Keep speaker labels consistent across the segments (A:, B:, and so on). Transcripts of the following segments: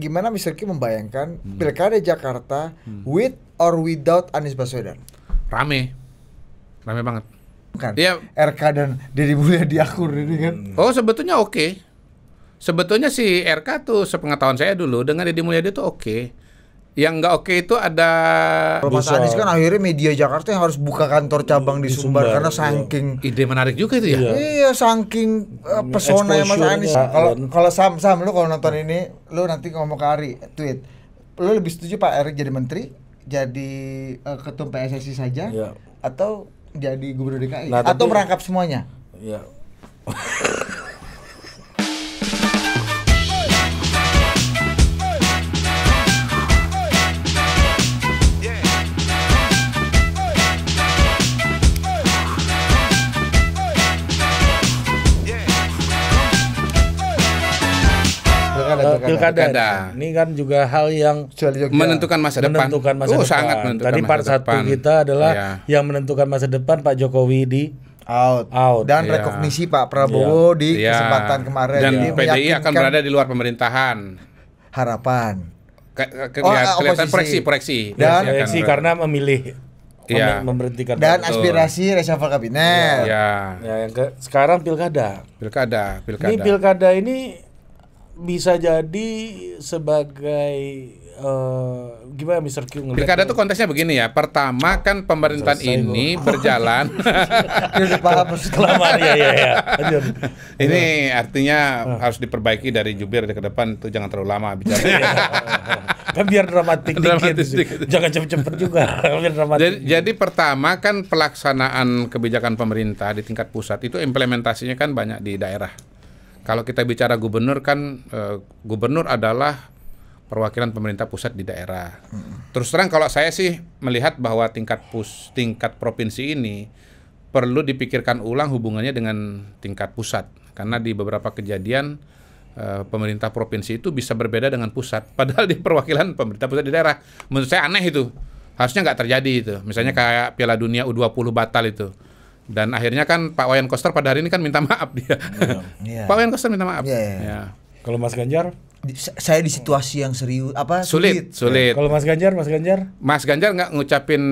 A: gimana Mr. Kim membayangkan hmm. pilkada Jakarta hmm. with or without Anies
B: Baswedan? Rame, rame banget. Kan? Ya. RK dan Deddy Mulyadi akur ini kan. Hmm. Oh sebetulnya oke. Okay. Sebetulnya si RK tuh sepengetahuan saya dulu dengan Deddy Mulyadi tuh oke. Okay. Yang nggak oke itu ada Mas Anies kan akhirnya
A: media Jakarta yang harus buka kantor cabang di, di Sumbar, karena iya. saking
B: iya. ide menarik juga
A: itu ya. Iya, iya saking uh, pesona ya Mas Anies. Kalau kalau Sam Sam lu kalau nonton ini lu nanti ngomong ke Ari tweet. Lu lebih setuju Pak Erick jadi menteri, jadi uh, ketum PSSI saja ya. atau jadi gubernur DKI nah, atau tapi, merangkap semuanya?
C: Iya.
B: pilkada, pilkada. pilkada.
C: Ini kan juga hal yang menentukan masa depan. Menentukan masa oh, depan. sangat menentukan Tadi masa part satu kita adalah iya. yang menentukan masa depan Pak Jokowi di out, out. dan yeah. rekognisi
B: Pak Prabowo iya. di iya. kesempatan kemarin. Dan PDI akan berada di luar pemerintahan. Harapan. Ke, ke, oh, ya, kelihatan proyeksi, proyeksi. Dan proyeksi kan.
C: karena memilih
B: ya. memberhentikan dan betul. aspirasi
C: reshuffle kabinet. Ya. ya.
B: ya yang ke, sekarang pilkada. Pilkada, pilkada. Ini
C: pilkada ini bisa jadi sebagai uh, gimana Mr. Q ngelihat Pilkada tuh konteksnya begini
B: ya. Pertama kan pemerintahan ini gue. berjalan. paham ya ya ya. Ini iya, iya, iya. artinya uh. harus diperbaiki dari jubir ke depan tuh jangan terlalu lama bicara. kan biar dramatik, dramatik gitu dikit. Jangan cepet-cepet juga. biar dramatik. Jadi, jadi pertama kan pelaksanaan kebijakan pemerintah di tingkat pusat itu implementasinya kan banyak di daerah. Kalau kita bicara gubernur kan e, gubernur adalah perwakilan pemerintah pusat di daerah. Hmm. Terus terang kalau saya sih melihat bahwa tingkat pus tingkat provinsi ini perlu dipikirkan ulang hubungannya dengan tingkat pusat karena di beberapa kejadian e, pemerintah provinsi itu bisa berbeda dengan pusat padahal di perwakilan pemerintah pusat di daerah menurut saya aneh itu harusnya nggak terjadi itu misalnya mm. kayak Piala Dunia U20 batal itu dan akhirnya kan Pak Wayan Koster pada hari ini kan minta maaf dia. Yeah. Pak Wayan Koster minta maaf. Yeah, yeah. Iya. Kalau Mas Ganjar? Di, saya di situasi yang serius apa sulit sulit. Kalau Mas Ganjar, Mas Ganjar? Mas Ganjar nggak ngucapin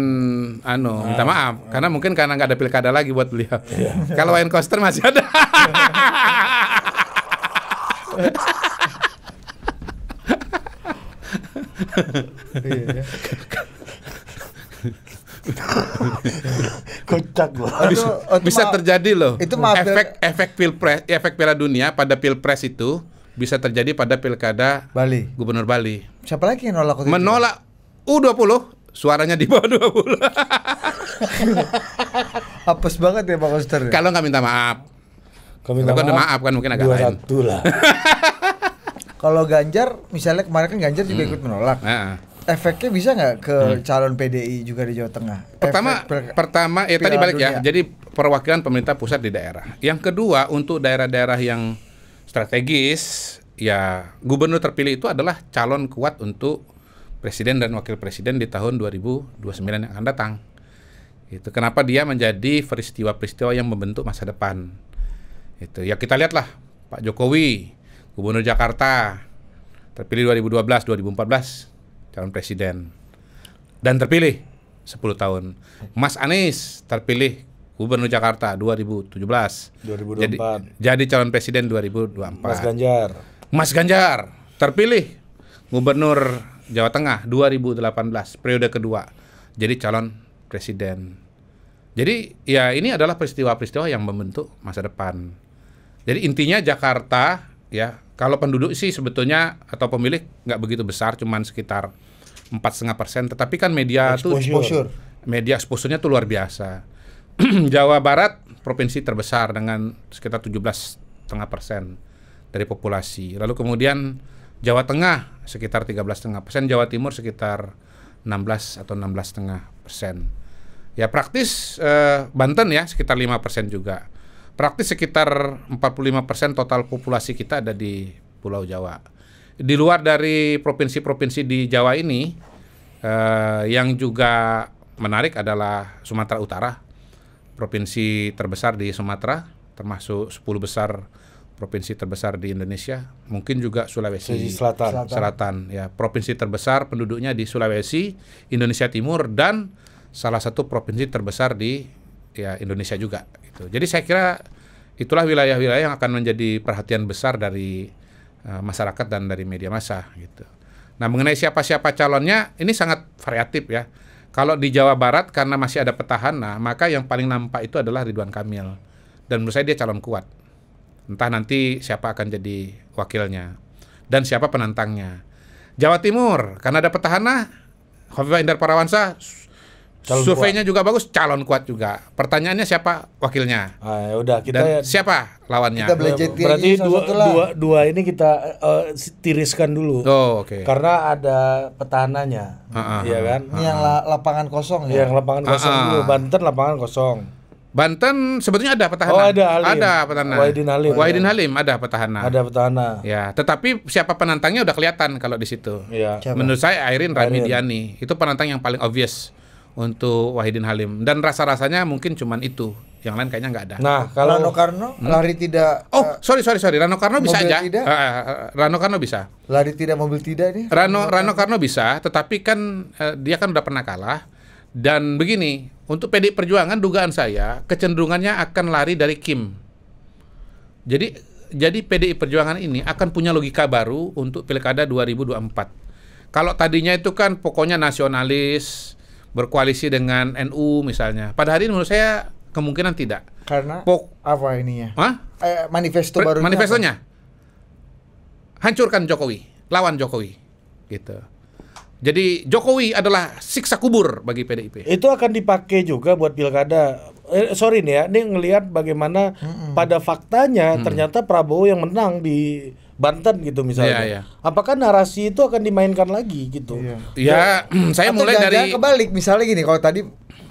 B: anu nah. minta maaf nah. karena mungkin karena nggak ada pilkada lagi buat beliau. Yeah. Kalau Wayan Koster masih ada.
C: Iya, iya. Kocak loh. Bisa, terjadi loh. Itu maaf, efek efek
B: pilpres, efek Piala Dunia pada pilpres itu bisa terjadi pada pilkada Bali. Gubernur Bali. Siapa lagi yang nolak? Menolak U20 suaranya di bawah 20. Apes banget ya Pak Koster. Ya? Kalau nggak minta maaf.
A: Kalau minta maaf, maaf kan mungkin agak lain. lah. Kalau Ganjar misalnya kemarin kan Ganjar juga hmm. ikut menolak. Nah efeknya bisa nggak ke hmm. calon PDI juga di Jawa Tengah?
B: Pertama, per pertama ya tadi balik ya. dunia. ya. Jadi perwakilan pemerintah pusat di daerah. Yang kedua untuk daerah-daerah yang strategis, ya gubernur terpilih itu adalah calon kuat untuk presiden dan wakil presiden di tahun 2029 yang akan datang. Itu kenapa dia menjadi peristiwa-peristiwa yang membentuk masa depan. Itu ya kita lihatlah Pak Jokowi, Gubernur Jakarta terpilih 2012, 2014 calon presiden dan terpilih 10 tahun. Mas Anies terpilih Gubernur Jakarta 2017. 2024. Jadi, jadi calon presiden 2024. Mas Ganjar. Mas Ganjar terpilih Gubernur Jawa Tengah 2018 periode kedua. Jadi calon presiden. Jadi ya ini adalah peristiwa-peristiwa yang membentuk masa depan. Jadi intinya Jakarta ya kalau penduduk sih sebetulnya atau pemilih nggak begitu besar, cuman sekitar empat setengah persen tetapi kan media Exposure. tuh media exposure-nya tuh luar biasa Jawa Barat provinsi terbesar dengan sekitar tujuh belas setengah persen dari populasi lalu kemudian Jawa Tengah sekitar tiga belas setengah persen Jawa Timur sekitar enam belas atau enam belas setengah persen ya praktis eh, Banten ya sekitar lima persen juga praktis sekitar empat puluh lima persen total populasi kita ada di Pulau Jawa di luar dari provinsi-provinsi di Jawa ini eh, yang juga menarik adalah Sumatera Utara, provinsi terbesar di Sumatera, termasuk 10 besar provinsi terbesar di Indonesia, mungkin juga Sulawesi Selatan. Selatan. Selatan ya, provinsi terbesar penduduknya di Sulawesi, Indonesia Timur dan salah satu provinsi terbesar di ya Indonesia juga gitu. Jadi saya kira itulah wilayah-wilayah yang akan menjadi perhatian besar dari Eh, masyarakat dan dari media massa gitu. Nah, mengenai siapa-siapa calonnya ini sangat variatif ya. Kalau di Jawa Barat karena masih ada petahana, maka yang paling nampak itu adalah Ridwan Kamil. Dan menurut saya dia calon kuat. Entah nanti siapa akan jadi wakilnya dan siapa penantangnya. Jawa Timur karena ada petahana Hovifa Indar Parawansa Calon Surveinya kuat. juga bagus, calon kuat juga. Pertanyaannya siapa wakilnya? Ah, ya udah kita Dan ya- siapa lawannya? Kita Berarti dua, dua dua
C: dua ini kita uh, tiriskan dulu. Oh,
B: oke. Okay. Karena ada petahannya. Ah uh, iya ah, kan? Ah. Ini yang la lapangan kosong ya. Yang lapangan kosong uh, dulu, Banten lapangan kosong. Banten sebetulnya ada petahana. Oh, ada Halim. Ada petahana. Wahidin Halim. Wahidin Halim ada petahana. Ada petahana. Ya, tetapi siapa penantangnya udah kelihatan kalau di situ. Ya. Menurut saya Airin Ramidiani itu penantang yang paling obvious untuk Wahidin Halim dan rasa-rasanya mungkin cuman itu yang lain kayaknya nggak ada. Nah, kalau Rano
A: Karno hmm. lari tidak Oh,
B: eh, sorry sorry sorry. Rano Karno bisa aja. Tidak. Eh, eh, Rano Karno bisa. Lari tidak mobil tidak nih. Rano Rano Karno bisa, tetapi kan uh, dia kan udah pernah kalah dan begini, untuk PD Perjuangan dugaan saya kecenderungannya akan lari dari Kim. Jadi jadi PDI Perjuangan ini akan punya logika baru untuk Pilkada 2024. Kalau tadinya itu kan pokoknya nasionalis, berkoalisi dengan NU misalnya. Pada hari ini menurut saya kemungkinan tidak.
A: Karena Pok apa ininya? Hah? Eh, manifesto baru Manifestonya.
B: Apa? Hancurkan Jokowi, lawan Jokowi. Gitu. Jadi Jokowi adalah siksa kubur bagi PDIP. Itu akan
C: dipakai juga buat pilkada. Eh, sorry nih ya, ini ngelihat bagaimana mm -mm. pada faktanya mm -mm. ternyata Prabowo yang menang di Banten gitu
B: misalnya. Yeah, yeah.
C: Apakah narasi itu akan dimainkan lagi gitu? Ya,
B: ya, saya Atau jangan dari
C: kebalik misalnya gini, kalau tadi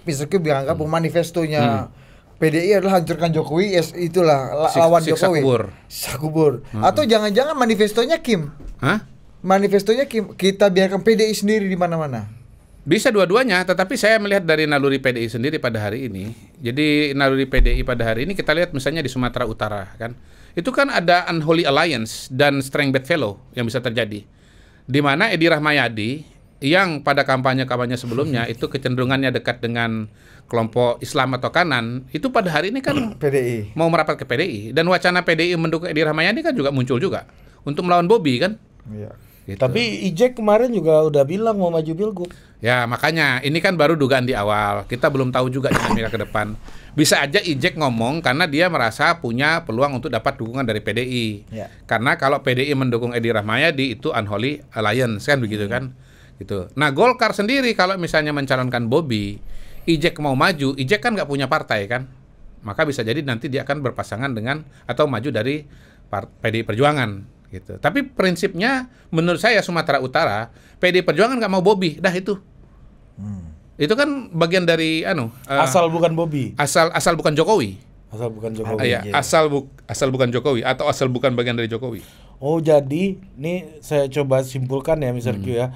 A: Mr. bilang kan hmm. manifestonya hmm. PDI adalah hancurkan Jokowi, yes, itulah lawan Jokowi. Sakubur. Sakubur. Hmm. Atau jangan-jangan manifestonya Kim? Hah? Manifestonya Kim, kita biarkan PDI sendiri di mana-mana.
B: Bisa dua-duanya, tetapi saya melihat dari naluri PDI sendiri pada hari ini. Jadi naluri PDI pada hari ini kita lihat misalnya di Sumatera Utara kan itu kan ada unholy alliance dan strength fellow yang bisa terjadi. Di mana Edi Rahmayadi yang pada kampanye-kampanye sebelumnya itu kecenderungannya dekat dengan kelompok Islam atau kanan, itu pada hari ini kan PDI. mau merapat ke PDI dan wacana PDI mendukung Edi Rahmayadi kan juga muncul juga untuk melawan Bobby kan. Iya. Gitu. Tapi
C: Ijek kemarin juga udah bilang mau maju Bilgub.
B: Ya, makanya ini kan baru dugaan di awal. Kita belum tahu juga dinamika ke depan. Bisa aja Ijek ngomong karena dia merasa punya peluang untuk dapat dukungan dari PDI. Ya. Karena kalau PDI mendukung Edi Rahmayadi itu unholy alliance kan begitu hmm. kan? Gitu. Nah, Golkar sendiri kalau misalnya mencalonkan Bobby, Ijek mau maju, Ijek kan nggak punya partai kan? Maka bisa jadi nanti dia akan berpasangan dengan atau maju dari PDI Perjuangan gitu. Tapi prinsipnya menurut saya Sumatera Utara, PDI Perjuangan nggak mau Bobby, dah itu. Hmm. Itu kan bagian dari anu uh, asal bukan Bobby. Asal asal bukan Jokowi. Asal bukan ah, Jokowi. Ah, iya, Iya. asal bu, asal bukan Jokowi atau asal bukan bagian dari Jokowi.
C: Oh, jadi ini saya coba simpulkan ya Mister Hmm. Q ya.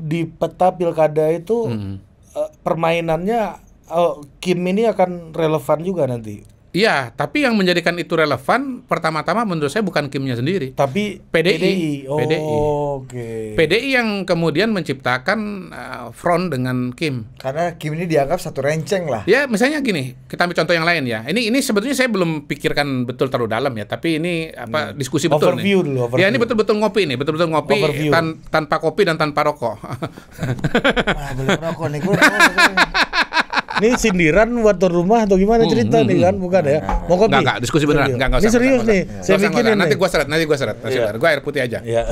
C: Di peta pilkada itu hmm. uh, permainannya uh, Kim ini akan relevan juga nanti.
B: Iya, tapi yang menjadikan itu relevan pertama-tama menurut saya bukan Kimnya sendiri. Tapi PDI, PDI. Oh, PDI. Okay. PDI yang kemudian menciptakan uh, front dengan Kim. Karena Kim ini dianggap satu renceng lah. Ya, misalnya gini, kita ambil contoh yang lain ya. Ini ini sebetulnya saya belum pikirkan betul terlalu dalam ya, tapi ini apa hmm. diskusi betul overview nih. Dulu, Ya, ini betul-betul ngopi nih, betul-betul ngopi tan tanpa kopi dan tanpa rokok. ah, belum rokok
C: nih Ini sindiran buat tuan rumah atau gimana cerita hmm, nih hmm. kan bukan ya? Mau kopi? Enggak, diskusi beneran. Enggak, iya, iya. enggak usah. Ini serius nih. Saya mikirin nanti gua
B: seret, nanti gua seret. Nanti iya. gua air putih aja. Iya.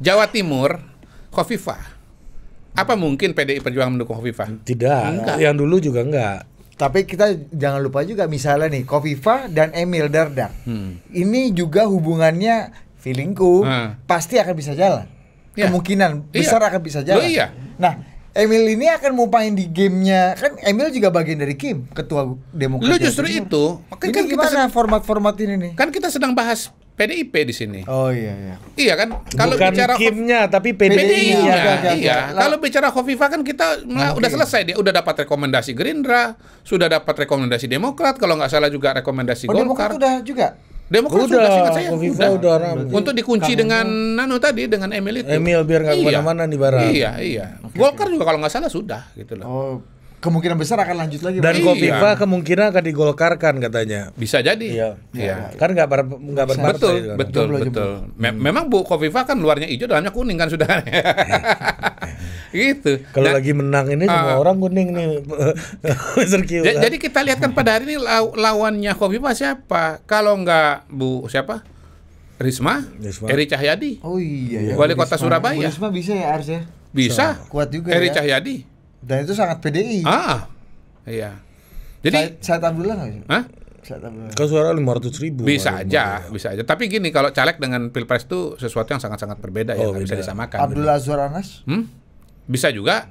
B: Jawa Timur, Kofifa Apa mungkin PDI Perjuangan mendukung Kofifa Tidak. Enggak. Yang dulu juga enggak. Tapi kita jangan lupa juga
A: misalnya nih Kofifa dan Emil Dardak. Hmm. Ini juga hubungannya feelingku hmm. pasti akan bisa jalan. Ya. Kemungkinan besar iya. akan bisa jalan. Loh, iya. Nah, Emil ini akan mumpain di gamenya kan Emil juga bagian dari Kim ketua demokrat. Lu justru itu. Makanya kan gimana kita format-format ini
B: nih? Kan kita sedang bahas PDIP di sini. Oh iya iya. Iya kan? Kalau bicara Kimnya tapi PDIP. PDI ya. iya. iya. iya. Kalau bicara Hovifa kan kita nah, udah selesai dia udah dapat rekomendasi Gerindra, sudah dapat rekomendasi Demokrat kalau nggak salah juga rekomendasi oh, Golkar. Demokrat udah juga. Demokrat udah, sudah singkat saya Kofifa udah. udah Untuk dikunci dengan nano tadi dengan Emil itu. Emil biar nggak iya. kemana-mana nih barat. Iya iya. Okay, Golkar okay. juga kalau nggak salah sudah gitu loh. Oh kemungkinan besar akan lanjut lagi. Dan Kofifa iya. kemungkinan akan digolkarkan katanya. Bisa jadi. Iya. iya. iya. Karena nggak ber nggak berpartai. Betul gitu kan. betul betul. betul. Memang Bu Kofifa kan luarnya hijau dalamnya kuning kan sudah. Iya. gitu. Kalau nah, lagi menang ini uh, semua orang
C: kuning nih. Uh,
B: Jadi kita lihat kan pada hari ini law lawannya Kofifa siapa? Kalau nggak Bu siapa? Risma, Risma. Eri Cahyadi. Oh iya ya. Wali Risma. Kota Surabaya. Bu Risma
A: bisa ya Ars ya? Bisa.
B: So, kuat juga Eri ya. Cahyadi. Dan
A: itu sangat PDI. Ah.
B: Iya.
C: Jadi saya Abdullah nggak? Hah? Kan suara lima ratus ribu. Bisa aja,
B: ya. bisa aja. Tapi gini, kalau caleg dengan pilpres itu sesuatu yang sangat-sangat berbeda ya, oh, ya, nggak bisa disamakan. Abdullah
A: Azwar Anas?
B: Hmm? Bisa juga,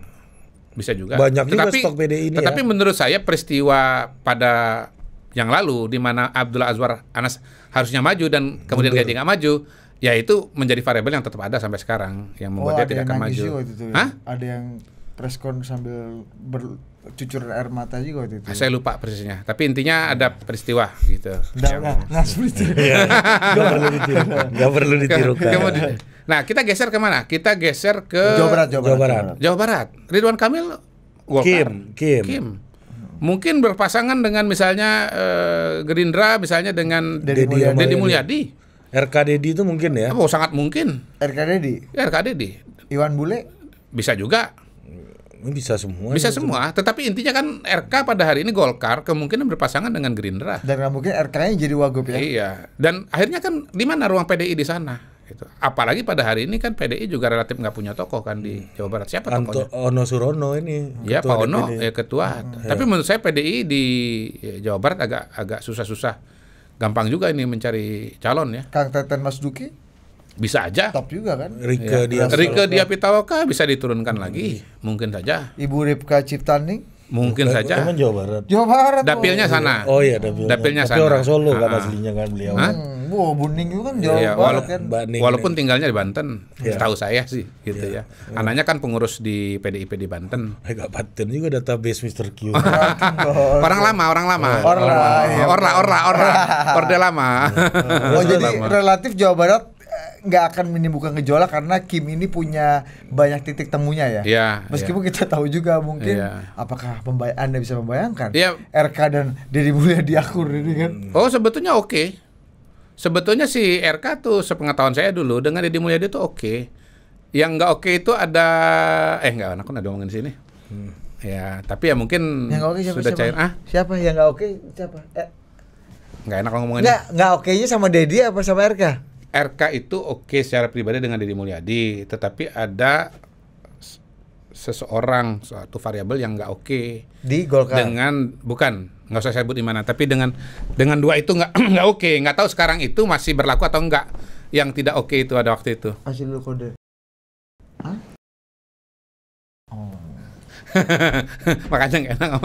B: bisa juga. Banyak tetapi, juga stok
A: PDI ini. Tetapi
B: ya. menurut saya peristiwa pada yang lalu di mana Abdullah Azwar Anas harusnya maju dan kemudian Betul. nggak maju, ya itu menjadi variabel yang tetap ada sampai sekarang yang membuat oh, dia tidak akan maju.
A: Ya? Hah? Ada yang preskon sambil ber cucur
B: air mata juga waktu itu. Ah, saya lupa persisnya, tapi intinya ada peristiwa gitu. Nah, perlu ditiru. Enggak perlu ditiru. Nah, kita geser kemana? Kita geser ke Jawa Barat. Jawa Barat. Jawa Barat. Ridwan Kamil, Golkar. Kim, Kim. Kim. Mungkin berpasangan dengan misalnya uh, Gerindra, misalnya dengan Deddy Mulyadi. Deddy RKDD itu mungkin ya? Oh, sangat mungkin. RK Deddy. RK Deddy. Iwan Bule? Bisa juga. Bisa semua. Bisa gitu. semua. Itu. Tetapi intinya kan RK pada hari ini Golkar kemungkinan berpasangan dengan Gerindra. Dan mungkin
A: RK-nya jadi wagub ya.
B: Iya. Dan akhirnya kan di mana ruang PDI di sana? Itu. Apalagi pada hari ini kan PDI juga relatif nggak punya tokoh kan di hmm. Jawa Barat. Siapa Anto tokohnya? Ono Surono ini. Ya Pak Ono ya ketua. Hmm, iya. Tapi iya. menurut saya PDI di Jawa Barat agak agak susah-susah. Gampang juga ini mencari calon ya. Kang Teten Mas Duki? bisa aja top juga kan Rike ya, dia Rike dia Pitaloka bisa diturunkan hmm. lagi mungkin saja
A: Ibu Ripka Ciptaning Mungkin saja. Kan
B: Jawa Barat. Jawa Barat. Dapilnya oh, iya. sana. Oh iya, dapilnya. Dapilnya Tapi sana. orang Solo kan ah. aslinya kan beliau. Hah? Hmm,
A: wow, Buning
C: juga kan iya, Jawa iya, Barat
B: kan. walaupun tinggalnya di Banten, ya. setahu saya sih gitu ya. ya. Anaknya kan pengurus di PDIP di Banten. Agak eh, Banten juga database Mister Q. orang lama, orang lama. Orla, orla, orla, orla, orde lama. Oh, jadi
A: relatif Jawa Barat nggak akan menimbulkan gejolak karena Kim ini punya banyak titik temunya ya. Iya. Meskipun ya. kita tahu juga mungkin ya. apakah pembay Anda bisa membayangkan ya. RK dan Deddy Mulyadi akur ini kan.
B: Hmm. Oh, sebetulnya oke. Okay. Sebetulnya si RK tuh sepengetahuan saya dulu dengan Deddy Mulyadi tuh oke. Okay. Yang nggak oke okay itu ada eh nggak aku ada ngomongin sini. Hmm. Ya, tapi ya mungkin yang oke okay siapa, sudah cair. Ah,
A: siapa yang nggak oke? Okay, siapa? Eh.
B: Nggak enak kalau ngomongin. Nggak,
A: nggak oke-nya sama Dedi apa sama RK?
B: RK itu oke okay secara pribadi dengan Deddy Mulyadi, tetapi ada seseorang suatu variabel yang nggak oke okay di Golkar dengan bukan nggak usah saya sebut di mana tapi dengan dengan dua itu nggak nggak oke okay. nggak tahu sekarang itu masih berlaku atau nggak yang tidak oke okay itu ada waktu itu
A: hasil kode Hah?
B: makanya nggak enak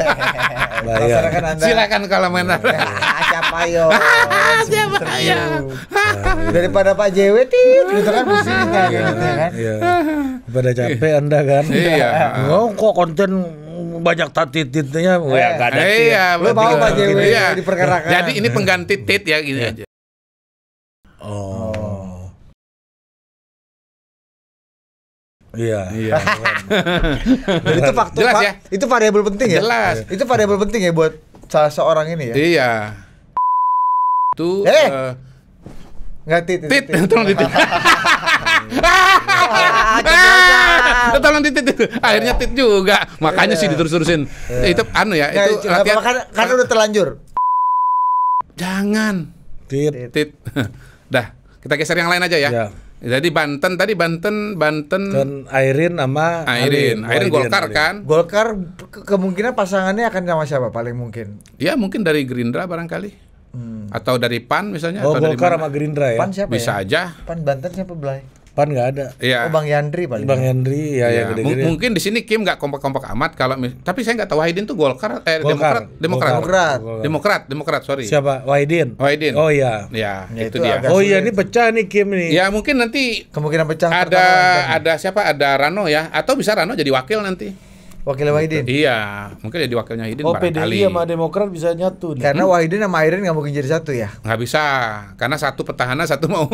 B: kan silakan kalau menar
A: payo. Siapa ya? Daripada Pak JW tit gitu kan pusingnya nah, kan? gitu kan.
C: Iya. iya. Pada capek Anda kan. Iya. Oh, kok konten banyak tatit
B: titnya ya gak ada iya, lu mau Pak JW iya. diperkerakan jadi ini pengganti tit ya gini iya. aja
C: oh Iya. Iya. itu faktor Jelas, ya?
A: itu variabel penting ya? Jelas. Itu variabel penting ya buat salah seorang ini ya? Iya
B: itu eh. uh, eh, Enggak tit. Tit, tolong titit. Ah, tolong titit itu. Akhirnya tit juga. Makanya sih iya. diterus-terusin. Iya. Itu anu ya, itu latihan. Karena kan udah terlanjur. Jangan. Tit. Tit. Dah, kita geser yang lain aja ya. Iya. Jadi Banten tadi Banten Banten dan Airin sama Airin. Airin oh, Golkar kan? Golkar kemungkinan pasangannya akan sama siapa paling mungkin? Ya mungkin dari Gerindra barangkali. Hmm. Atau dari PAN misalnya oh, atau Golkar dari sama Gerindra ya. PAN siapa Bisa ya? aja.
A: PAN Banten siapa Belai? PAN nggak ada.
B: Ya. Oh Bang Yandri paling. Bang Yandri ya, ya. Iya. Gede -gede. Mungkin di sini Kim nggak kompak-kompak amat kalau tapi saya nggak tahu Wahidin tuh Golkar eh Golkar. Demokrat Demokrat. Demokrat. Demokrat. Demokrat, Demokrat, sorry. Siapa? Wahidin. Wahidin. Oh iya. Ya, ya itu, itu dia. Oh iya ini pecah nih Kim nih. Ya mungkin nanti kemungkinan pecah. Ada kan. ada siapa? Ada Rano ya atau bisa Rano jadi wakil nanti. Wakilnya gitu. Wahidin. Iya, mungkin jadi wakilnya Wahidin oh, barangkali. PDI sama
A: Demokrat bisa nyatu. Nih. Karena Wahidin sama Airin nggak mungkin jadi satu ya?
B: Nggak bisa, karena satu petahana satu mau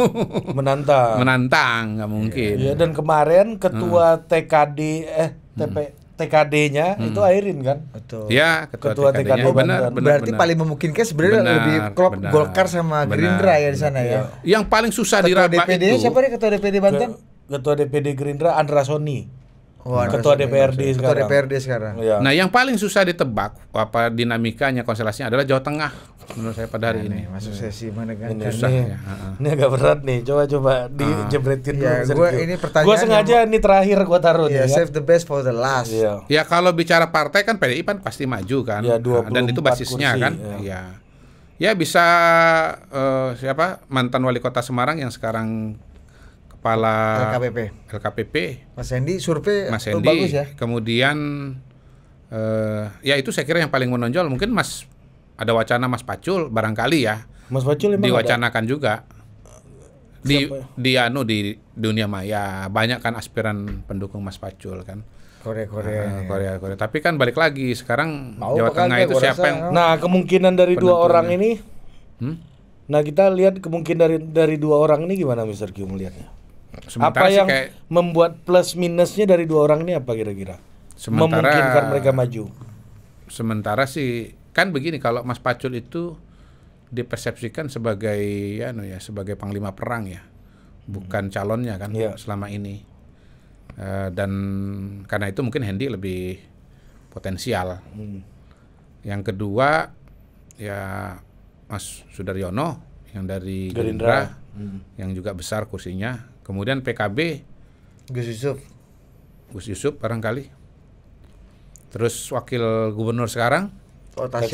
B: menantang. Menantang nggak mungkin. Iya, dan kemarin ketua hmm. TKD eh TP hmm. TKD-nya hmm. itu Airin kan?
C: Betul. Ya, ketua, ketua TKD. -nya. TKD -nya. Benar, benar. Berarti benar. paling memungkinkan ya sebenarnya benar, lebih klop benar, Golkar sama benar. Gerindra ya di sana ya. Iya. Yang paling susah di diraba itu. Ketua DPD siapa nih ketua DPD Banten? Ketua DPD Gerindra Andra Soni. Wah, ketua DPRD sekarang. Ketua DPRD sekarang. Ya. Nah,
B: yang paling susah ditebak apa dinamikanya konstelasinya adalah Jawa Tengah menurut saya pada hari ini. masuk sesi menegangkan ini. Susah, ini, ya. ini agak berat nih. Coba-coba dijebretin ah. ya, dulu. Gua, ini pertanyaan. Gua sengaja ini
C: terakhir gue taruh ya, Ya. Save the best for the last. Ya,
B: ya kalau bicara partai kan PDI kan pasti maju kan. Ya, dan itu basisnya kursi, kan. Ya. ya. Ya bisa uh, siapa mantan wali kota Semarang yang sekarang kepala LKPP. LKPP.
A: Mas Hendi survei Mas Hendi, bagus ya.
B: Kemudian eh, ya itu saya kira yang paling menonjol mungkin Mas ada wacana Mas Pacul barangkali ya.
C: Mas Pacul diwacanakan
B: ada? juga. Di ya? di anu di dunia maya banyak kan aspiran pendukung Mas Pacul kan. Korea Korea. Uh, Korea Korea. Tapi kan balik lagi sekarang Mau Jawa Tengah itu siapa yang Nah, kemungkinan dari dua orang ini hmm?
C: Nah, kita lihat kemungkinan dari dari dua orang ini gimana Mister Q melihatnya? Sementara apa yang kayak...
B: membuat plus minusnya dari dua orang ini apa kira-kira? Memungkinkan mereka maju. Sementara sih kan begini kalau Mas Pacul itu dipersepsikan sebagai ya no anu ya sebagai panglima perang ya bukan calonnya kan yeah. selama ini uh, dan karena itu mungkin Hendy lebih potensial hmm. yang kedua ya Mas Sudaryono yang dari Gerindra, Gerindra hmm. yang juga besar kursinya Kemudian PKB Gus Yusuf. Gus Yusuf barangkali. Terus wakil gubernur sekarang Oh, Taj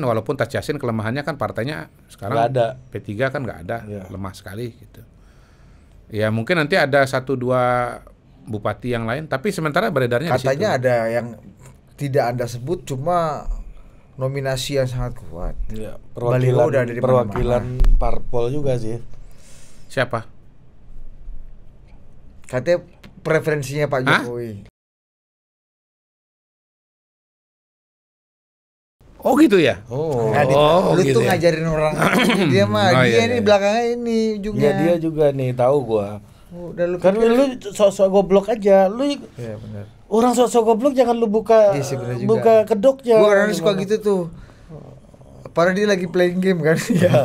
B: walaupun Taj kelemahannya kan partainya sekarang ada. P3 kan nggak ada, ya. lemah sekali gitu. Ya mungkin nanti ada satu dua bupati yang lain, tapi sementara beredarnya katanya
A: ada yang tidak anda sebut cuma nominasi yang sangat kuat. Ya,
B: perwakilan, udah ada di
A: perwakilan
C: parpol juga sih. Siapa? Katanya preferensinya Pak Jokowi. Hah? Oh gitu ya. Oh. oh nah, oh lu gitu tuh ya? ngajarin orang dia mah oh, dia iya, ini iya. belakangnya ini juga. Ya dia juga nih tahu gua. Oh, udah lu kan lu sok-sok goblok aja. Lu Iya benar. Orang sosok goblok jangan lu buka iya,
A: buka kedoknya. Gua orang suka gitu tuh. Padahal dia lagi playing game kan. Iya.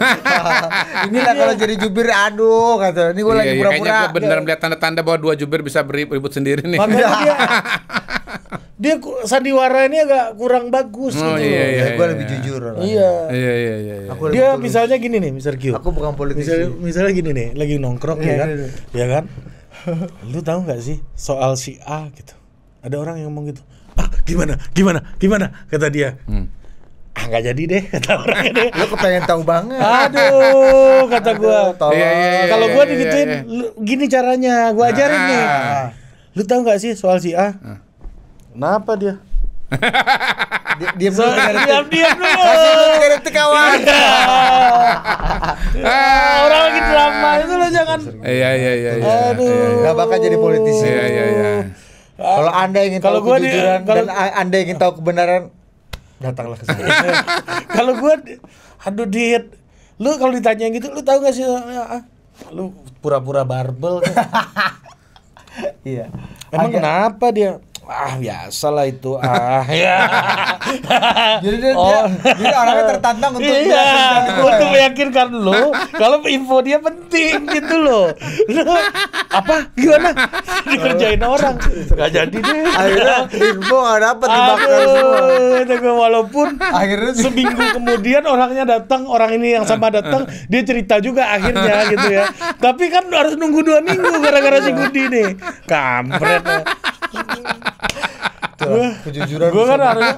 A: Inilah kalau jadi jubir aduh kata. Ini gue iya, lagi iya, pura-pura. Iya, kayaknya gue bener
B: melihat tanda-tanda bahwa dua jubir bisa beribut sendiri nih. Makanya dia
C: dia sandiwara ini agak kurang bagus oh, gitu. Iya, iya, ya, gue iya. lebih iya. jujur. Iya. Iya
B: iya iya. iya. Aku dia
C: misalnya gini nih, Mister Q. Aku bukan politisi. Misalnya, misalnya gini nih, lagi nongkrong iya, ya kan. Iya, iya. Ya kan? Lu tahu gak sih soal si A gitu. Ada orang yang ngomong gitu. Ah, gimana? Gimana? Gimana? kata dia. Hmm ah nggak jadi deh kata orangnya deh lu kepengen tahu banget aduh kata gua iya, iya, iya, kalau gua digituin gini caranya gue ajarin ah. nih lu tahu nggak sih soal si A ah. kenapa dia diam dulu diam diam dulu tiga detik kawan ah.
A: orang lagi drama itu lo jangan
B: iya iya iya aduh nggak
A: bakal jadi politisi iya iya iya kalau anda ingin tahu kejujuran dan anda ingin tahu
C: kebenaran datanglah ke sini. kalau gue, aduh diet. lu kalau ditanya gitu, lu tahu gak sih? Ya, ah, lu pura-pura barbel. Iya. Emang Agak... kenapa dia? ah biasa lah itu ah ya jadi dia, oh. dia jadi orangnya tertantang untuk iya, untuk meyakinkan lo kalau info dia penting gitu loh lo apa gimana dikerjain orang nggak jadi deh akhirnya info nggak dapet dibakar semua walaupun akhirnya seminggu kemudian orangnya datang orang ini yang sama eh. datang dia cerita juga akhirnya gitu ya tapi kan harus nunggu dua minggu gara-gara si Budi nih kampret kejujuran. Gue kan harusnya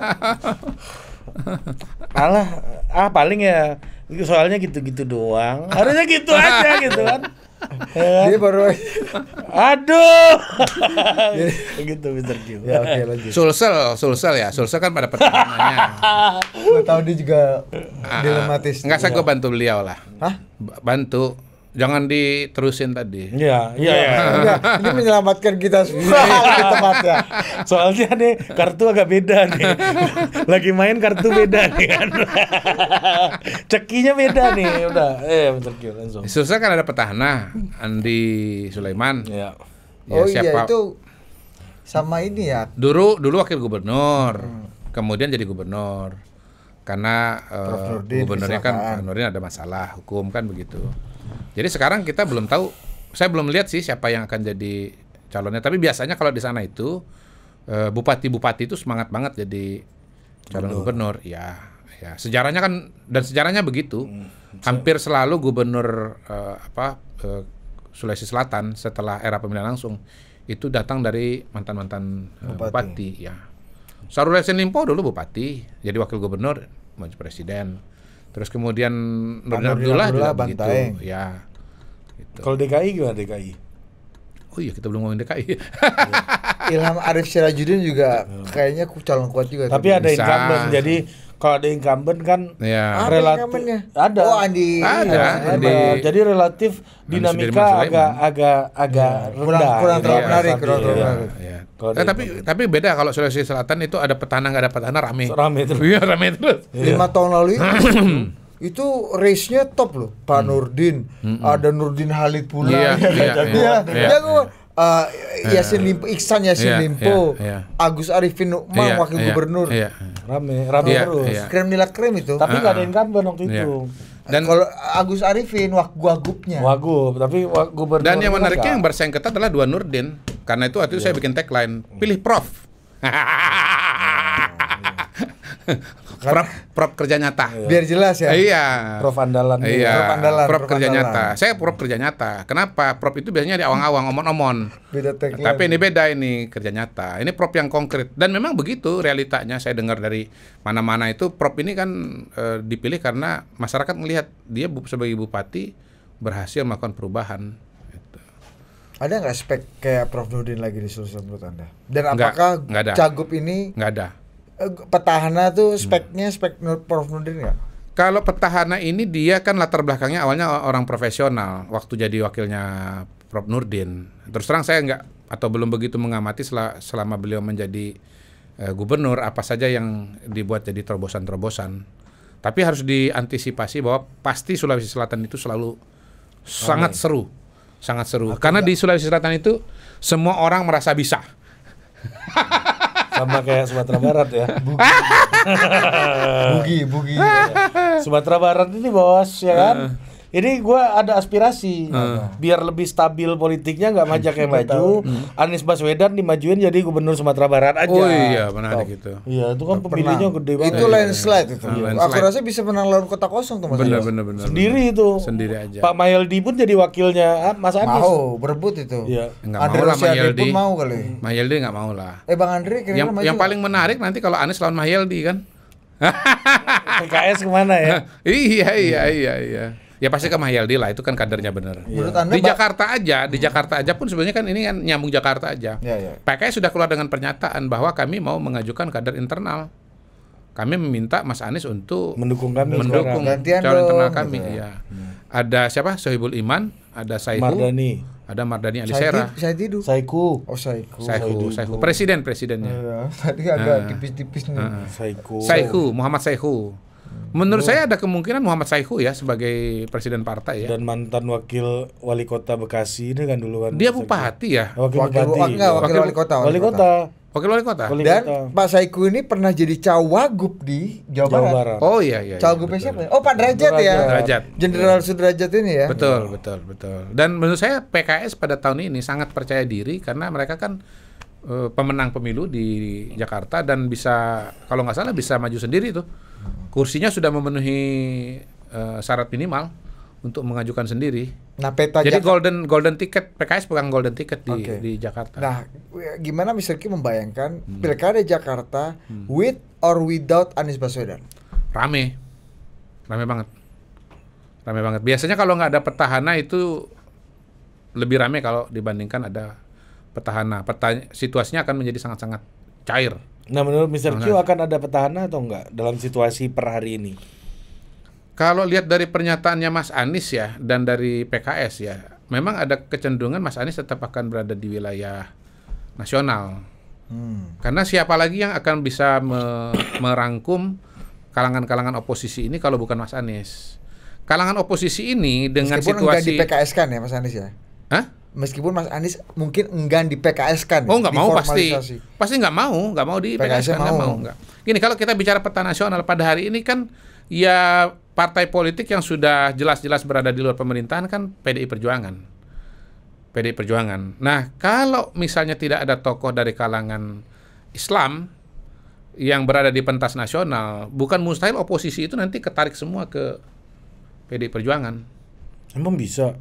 C: malah ah paling ya soalnya gitu-gitu
B: doang. Harusnya gitu aja gitu kan.
C: Dia
B: ya kan? baru Aduh. gitu Mister Q. Ya oke okay, lanjut. Sulsel, Sulsel ya. Sulsel kan pada pertanyaannya.
A: Gue tahu dia juga
B: ah, ah. dilematis. Enggak saya gue bantu beliau lah. Hah? Bantu Jangan diterusin tadi. Iya, iya, Ya. Ya. Ini
C: menyelamatkan kita semua iya. di tempatnya. Soalnya nih kartu agak beda nih. Lagi main kartu beda nih kan. Cekinya beda nih, udah. Eh, bentar langsung.
B: Susah kan ada petahana Andi Sulaiman. Iya. Oh ya, oh siapa? iya itu
A: sama ini ya.
B: Dulu dulu wakil gubernur, hmm. kemudian jadi gubernur. Karena uh, gubernurnya kan gubernurnya ada masalah hukum kan begitu. Jadi sekarang kita belum tahu, saya belum lihat sih siapa yang akan jadi calonnya. Tapi biasanya kalau di sana itu eh, bupati-bupati itu semangat banget jadi calon gubernur. gubernur. Ya, ya sejarahnya kan dan sejarahnya begitu. Hmm, Hampir selalu gubernur uh, apa uh, Sulawesi Selatan setelah era pemilihan langsung itu datang dari mantan-mantan bupati. bupati ya. Sarul Limpo dulu bupati, jadi wakil gubernur, maju presiden Terus kemudian Nurdin Abdullah, juga begitu.
C: Ya. Gitu. Kalau DKI gimana DKI?
B: Oh iya
A: kita belum ngomongin DKI. Iya. Ilham Arif Syarajudin juga iya. kayaknya calon kuat juga. Tapi ada incumbent jadi
C: kalau ada incumbent kan ya. relatif
A: ada oh, Andi.
C: ada, iya, Andi. jadi
B: relatif dinamika kan? agak
C: agak agak iya. rendah kurang, kurang gitu ya. terlalu menarik
B: ya. tapi tapi beda kalau Sulawesi Selatan itu ada petana nggak ada petana rame rame terus iya rame terus
A: lima tahun lalu itu race-nya top loh Pak hmm. Nurdin hmm. ada Nurdin Halid pula Iya ya, yeah, uh, Yasin eh, Limpo, Iksan Yasin yeah, Limpo, yeah, yeah. Agus Arifin Nukman yeah, wakil yeah, gubernur. Yeah, yeah.
C: rame, rame yeah, terus. Yeah. Krem nila krem itu. Tapi nggak uh, uh, ada yang ah, ah. gambar waktu yeah. itu. Dan kalau Agus Arifin wak wagubnya. Wagub, tapi wak gubernur. Dan yang menariknya yang
B: bersaing ketat adalah Dua Nurdin. Karena itu waktu itu yeah. saya bikin tagline, pilih Prof. Prop, prop kerja nyata. Iya. Biar jelas ya. Iya. Prop andalan. Iya. Prop andalan. Prof, prof kerja andalan. nyata. Saya prop kerja nyata. Kenapa? Prop itu biasanya di awang-awang, omon-omon. Tapi ini beda ini kerja nyata. Ini prop yang konkret dan memang begitu realitanya. Saya dengar dari mana-mana itu prop ini kan e, dipilih karena masyarakat melihat dia sebagai bupati berhasil melakukan perubahan. Gitu.
A: Ada nggak spek kayak Prof Nurdin lagi di Sulsel menurut Anda? Dan apakah nggak, ada. Cagup ini nggak ada? Eh, petahana tuh speknya spek Prof Nurdin nggak?
B: Kalau petahana ini dia kan latar belakangnya awalnya orang profesional waktu jadi wakilnya Prof Nurdin. Terus terang saya nggak atau belum begitu mengamati selama beliau menjadi eh, gubernur apa saja yang dibuat jadi terobosan-terobosan. Tapi harus diantisipasi bahwa pasti Sulawesi Selatan itu selalu Amin. sangat seru, sangat seru. Aku Karena enggak. di Sulawesi Selatan itu semua orang merasa bisa. sama kayak Sumatera Barat ya. Bugi,
C: bugi, bugi. Ya. Sumatera Barat ini bos ya kan. Eh. Ini gue ada aspirasi hmm. biar lebih stabil politiknya nggak majak kayak maju. Hmm. Anies Baswedan dimajuin jadi gubernur Sumatera Barat aja. Oh iya benar gitu. Iya itu kan pemilihnya gede banget. Itu iya, iya, landslide iya. itu. Nah, Aku rasa bisa menang lawan kota kosong tuh Mas. Benar benar benar. Sendiri
B: itu. Sendiri aja.
C: Pak Mayeldi pun jadi wakilnya ah, Mas Anies. Mau berebut itu. Iya. Enggak Andre
B: mau lah Mayeldi. Pun mau kali. Mayeldi nggak mau lah. Eh Bang Andre kira-kira yang, yang paling menarik nanti kalau Anies lawan Mayeldi kan. PKS kemana ya? iya iya iya iya. Ya pasti ke Mahyaldi lah, itu kan kadernya benar. ya. di Jakarta aja, di hmm. Jakarta aja pun sebenarnya kan ini kan nyambung Jakarta aja. Ya, ya. PKS sudah keluar dengan pernyataan bahwa kami mau mengajukan kader internal. Kami meminta Mas Anies untuk mendukung kami mendukung calon internal kami. Gitu ya. ya. Hmm. Ada siapa? Sohibul Iman, ada Saihu, Mardani. ada Mardani Alisera,
A: Saididu,
C: Saiku, oh Saiku, Saiku, Saiku, presiden
B: presidennya. Ya, tadi agak tipis-tipis nih. Saiku, Saiku, Muhammad Saiku. Menurut oh. saya ada kemungkinan Muhammad Saihu ya sebagai presiden partai ya. Dan mantan wakil wali kota Bekasi ini kan dulu kan. Dia bupati ya.
C: Wakil, wakil bupati. Wakil, wakil, wakil wali kota. Wali, wali kota.
A: kota. Wakil wali kota. Wali Dan kota. Pak Saiku ini pernah jadi cawagup di Jawa, Jawa Barat. Barat. Oh iya iya. iya Cawagupnya siapa? Oh Pak Derajat ya. Derajat. Jenderal Sudrajat ini ya. Betul
B: betul betul. Dan menurut saya PKS pada tahun ini sangat percaya diri karena mereka kan Eh, pemenang pemilu di Jakarta dan bisa kalau nggak salah bisa maju sendiri tuh. Kursinya sudah memenuhi uh, syarat minimal untuk mengajukan sendiri. Nah, peta Jadi Jakarta. golden golden ticket PKS pegang golden ticket di okay. di Jakarta. Nah,
A: gimana misalnya Ki membayangkan hmm. pilkada Jakarta hmm. with
B: or without Anies Baswedan? Rame. Rame banget. Rame banget. Biasanya kalau nggak ada pertahanan itu lebih rame kalau dibandingkan ada petahana. situasinya akan menjadi sangat-sangat cair. Nah, menurut Mr. Q akan ada petahana atau enggak dalam situasi per hari ini? Kalau lihat dari pernyataannya Mas Anies ya dan dari PKS ya, memang ada kecenderungan Mas Anies tetap akan berada di wilayah nasional. Hmm. Karena siapa lagi yang akan bisa me merangkum kalangan-kalangan oposisi ini kalau bukan Mas Anies? Kalangan oposisi ini dengan Meskipun situasi
A: PKS kan ya Mas Anies ya? Hah? meskipun Mas Anies mungkin
B: enggan di PKS kan oh nggak mau pasti pasti nggak mau nggak mau di PKS kan mau nggak gini kalau kita bicara peta nasional pada hari ini kan ya partai politik yang sudah jelas-jelas berada di luar pemerintahan kan PDI Perjuangan PDI Perjuangan nah kalau misalnya tidak ada tokoh dari kalangan Islam yang berada di pentas nasional bukan mustahil oposisi itu nanti ketarik semua ke PDI Perjuangan emang bisa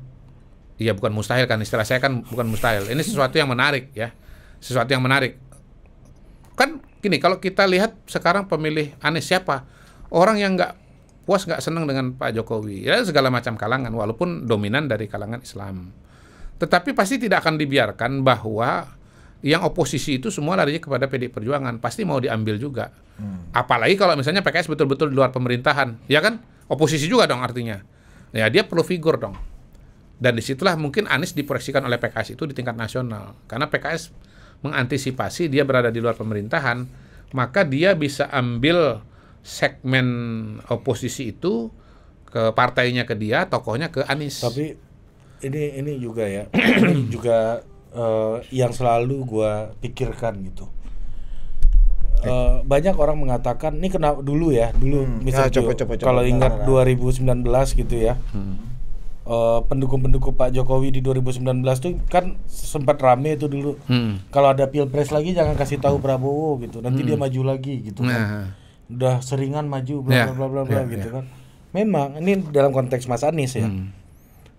B: Iya bukan mustahil kan istilah saya kan bukan mustahil. Ini sesuatu yang menarik ya. Sesuatu yang menarik. Kan gini kalau kita lihat sekarang pemilih Anies siapa? Orang yang nggak puas nggak seneng dengan Pak Jokowi. Ya segala macam kalangan walaupun dominan dari kalangan Islam. Tetapi pasti tidak akan dibiarkan bahwa yang oposisi itu semua larinya kepada pdi Perjuangan pasti mau diambil juga. Hmm. Apalagi kalau misalnya PKS betul-betul di luar pemerintahan, ya kan? Oposisi juga dong artinya. Ya dia perlu figur dong. Dan disitulah mungkin Anies diproyeksikan oleh PKS itu di tingkat nasional. Karena PKS mengantisipasi dia berada di luar pemerintahan, maka dia bisa ambil segmen oposisi itu ke partainya ke dia, tokohnya ke Anies. Tapi
C: ini ini juga ya, ini juga uh, yang selalu gue pikirkan gitu. Uh, banyak orang mengatakan ini kenapa dulu ya dulu hmm. misalnya ya, kalau ingat nah, nah, 2019 gitu ya hmm Eh, pendukung-pendukung uh, Pak Jokowi di 2019 tuh kan sempat rame itu dulu. Hmm. Kalau ada pilpres lagi jangan kasih tahu Prabowo gitu. Nanti hmm. dia maju lagi gitu nah. kan. Nah. Udah seringan maju bla ya. bla bla bla, bla yeah, gitu yeah. kan. Memang ini dalam konteks Mas Anies ya. Hmm.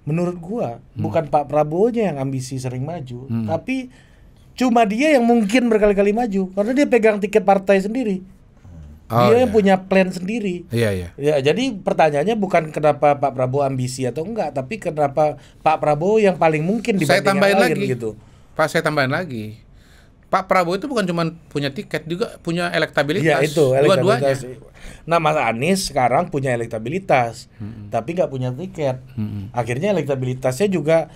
C: Menurut gua hmm. bukan Pak Prabowo-nya yang ambisi sering maju, hmm. tapi cuma dia yang mungkin berkali-kali maju karena dia pegang tiket partai sendiri. Oh, dia iya. punya plan sendiri. Iya, iya. Ya, jadi pertanyaannya bukan kenapa Pak Prabowo ambisi
B: atau enggak, tapi kenapa Pak Prabowo yang paling mungkin dibanding saya tambahin yang lain lagi. gitu. Pak, saya tambahin lagi. Pak Prabowo itu bukan cuma punya tiket juga punya elektabilitas. Iya, itu elektabilitas. nah, Mas Anies sekarang punya elektabilitas, hmm. tapi nggak punya tiket.
C: Hmm. Akhirnya elektabilitasnya juga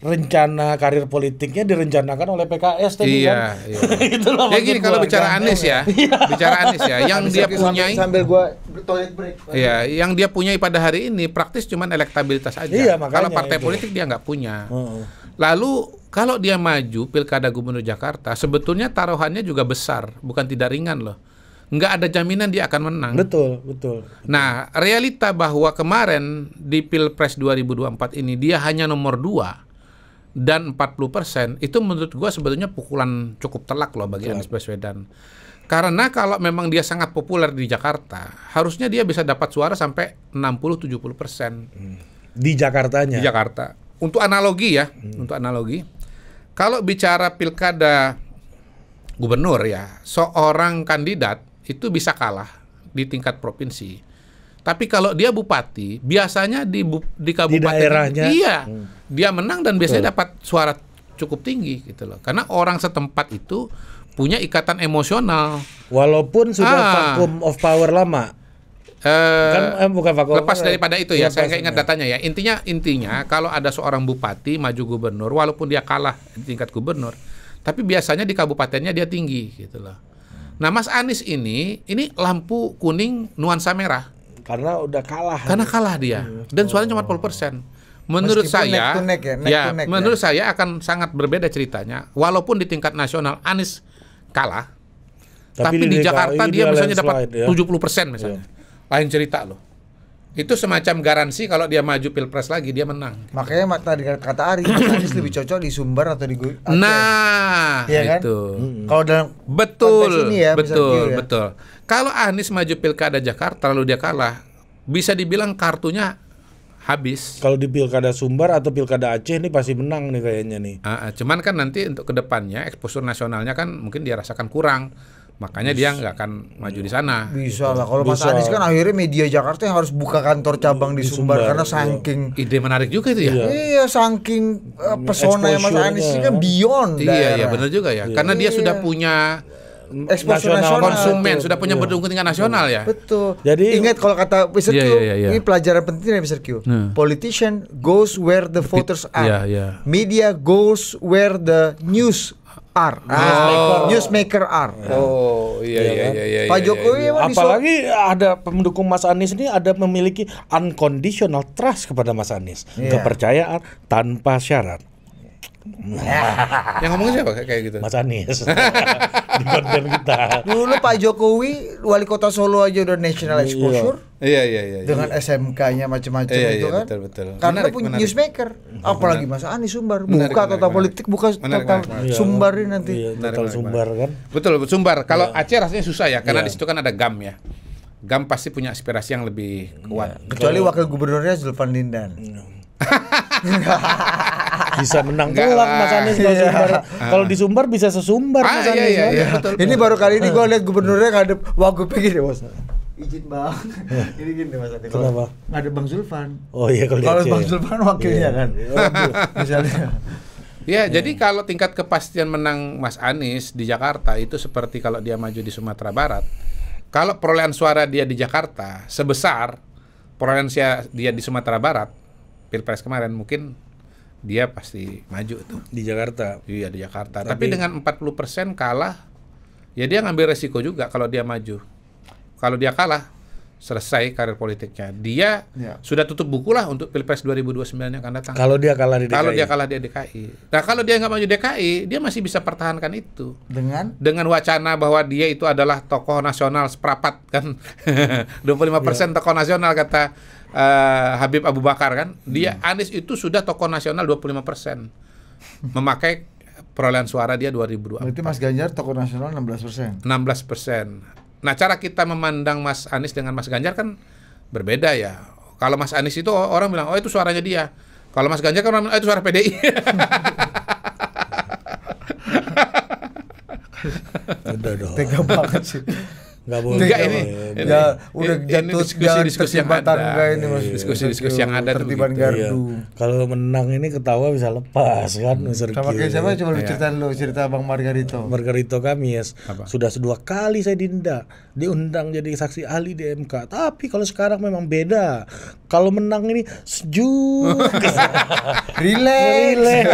C: rencana karir politiknya
B: direncanakan oleh PKS tadi iya, kan. Iya.
C: itu Ya gini kalau bicara Anies ya, iya. bicara Anies
B: ya, yang dia punya sambil gua toilet break. Iya, yang dia punya pada hari ini praktis cuman elektabilitas aja. Iya, makanya, kalau partai itu. politik dia nggak punya. Uh -uh. Lalu kalau dia maju pilkada gubernur Jakarta, sebetulnya taruhannya juga besar, bukan tidak ringan loh nggak ada jaminan dia akan menang.
C: Betul, betul.
B: Nah, realita bahwa kemarin di Pilpres 2024 ini dia hanya nomor dua dan 40 persen itu menurut gue sebetulnya pukulan cukup telak loh bagi iya. Anies Baswedan. Karena kalau memang dia sangat populer di Jakarta, harusnya dia bisa dapat suara sampai 60-70 persen. Hmm. Di Jakartanya? Di Jakarta. Untuk analogi ya, hmm. untuk analogi. Kalau bicara pilkada gubernur ya, seorang kandidat itu bisa kalah di tingkat provinsi tapi kalau dia bupati, biasanya di bu, di kabupaten di daerahnya, iya, hmm. dia menang dan biasanya Betul. dapat suara cukup tinggi gitu loh. Karena orang setempat itu punya ikatan emosional. Walaupun sudah ah. vakum
C: of power lama.
B: Eh, kan, eh, bukan vakum lepas daripada itu ya, saya ingat datanya ya. Intinya intinya kalau ada seorang bupati maju gubernur, walaupun dia kalah di tingkat gubernur, tapi biasanya di kabupatennya dia tinggi gitu loh. Nah Mas Anies ini, ini lampu kuning nuansa merah karena udah kalah. Karena ya. kalah dia. Iya, Dan oh. suaranya cuma persen Menurut Meskipun saya, neck neck ya, neck ya, neck ya. menurut ya. saya akan sangat berbeda ceritanya. Walaupun di tingkat nasional Anies kalah, tapi, tapi di, di Jakarta dia, dia misalnya dapat ya. 70% misalnya. Ya. Lain cerita loh itu semacam garansi kalau dia maju pilpres lagi dia menang.
A: Makanya mata dengan kata Ari, Anies lebih cocok di Sumber atau di Aceh.
B: Nah, ya kan? Kalau dalam betul, ini ya, betul, gitu ya. betul. Kalau Anies maju pilkada Jakarta lalu dia kalah, bisa dibilang kartunya habis. Kalau di pilkada Sumbar atau pilkada Aceh ini pasti menang nih kayaknya nih. Uh, cuman kan nanti untuk kedepannya eksposur nasionalnya kan mungkin dia rasakan kurang makanya bisa. dia nggak akan maju di iya. sana. Bisa gitu. lah kalau Mas Anies kan
A: akhirnya media Jakarta yang harus buka kantor cabang di, di Sumbar, Sumbar karena iya. saking
B: ide menarik juga itu ya. Iya,
A: iya saking uh, pesona Mas Anies ini kan, kan beyond. Iya, daerah. iya benar juga ya. Iya. Karena dia iya. sudah
B: punya eksposur nasional, nasional konsumen itu. sudah punya iya. berdua tingkat nasional ya. Betul.
A: Jadi ingat kalau kata Mister Iya, Q, iya, iya. iya. ini pelajaran penting dari ya, Mister Q. Hmm. Politician goes where the voters are. Media goes where the
C: news R. Ah, newsmaker. newsmaker R.
B: Oh, iya iya iya. iya, iya Pak iya, Jokowi iya, iya. apalagi
C: ada pendukung Mas Anies ini ada memiliki unconditional trust kepada Mas Anies, yeah. kepercayaan tanpa syarat
B: yang ngomongnya siapa kayak gitu? Mas Anies di konten kita.
A: Dulu Pak Jokowi wali kota Solo aja udah national iya. exposure.
B: Iya iya iya. iya dengan iya.
A: SMK-nya macam-macam iya, itu iya, kan. Betul
B: betul. Karena menarik, punya menarik. newsmaker.
A: Apalagi Mas Anies Sumbar buka menarik, tata menarik, politik
B: buka menarik, tata menarik, iya. Sumbar ini nanti. Iya, total Sumbar kan. Betul Sumbar. Kalau iya. Aceh rasanya susah ya karena iya. di situ kan ada GAM ya. GAM pasti punya aspirasi yang lebih kuat. Kecuali
A: wakil gubernurnya Zulfan Lindan.
B: bisa menang telak Mas Anies kalau iya. Sumbar. Kalau di
A: Sumbar bisa sesumbar ah, Mas iya, Anies. Iya, kan? iya, iya. Ini baru kali ini ah. gue lihat gubernurnya ngadep wagup gini Mas izin bang ini gini mas Ati kenapa? ada Bang Zulfan oh iya kalau kalau Bang ya. Zulfan wakilnya iya. kan oh, iya.
C: misalnya Ya, yeah. jadi
B: kalau tingkat kepastian menang Mas Anies di Jakarta itu seperti kalau dia maju di Sumatera Barat. Kalau perolehan suara dia di Jakarta sebesar perolehan dia di Sumatera Barat, Pilpres kemarin mungkin dia pasti maju tuh di Jakarta. Iya di Jakarta. Tapi, Tapi dengan 40% kalah, ya dia ngambil resiko juga kalau dia maju. Kalau dia kalah, selesai karir politiknya. Dia ya. sudah tutup buku lah untuk Pilpres 2029 yang akan datang. Kalau dia kalah di DKI. Kalau dia kalah di DKI. Nah, kalau dia nggak maju DKI, dia masih bisa pertahankan itu. Dengan dengan wacana bahwa dia itu adalah tokoh nasional seperapat kan. 25% ya. tokoh nasional kata uh, Habib Abu Bakar kan, hmm. dia hmm. Anies itu sudah tokoh nasional 25 persen memakai perolehan suara dia 2002. Berarti Mas Ganjar tokoh nasional 16 persen. 16 persen. Nah cara kita memandang Mas Anies dengan Mas Ganjar kan berbeda ya. Kalau Mas Anies itu orang bilang oh itu suaranya dia. Kalau Mas Ganjar kan orang bilang oh, itu suara PDI. Tega banget sih.
C: Enggak boleh. Enggak ini. Ya, udah ini, jatuh diskusi iya, diskusi yang ada. Enggak ini mas. Diskusi diskusi yang ada tertiban gitu. gardu. Iya. Kalau menang ini ketawa bisa lepas kan hmm. Sama kayak siapa coba lu iya. cerita lu cerita Bang Margarito. Margarito kami ya. sudah dua kali saya dinda diundang jadi saksi ahli di MK. Tapi kalau sekarang memang beda. Kalau menang ini sejuk. Relax. Relax.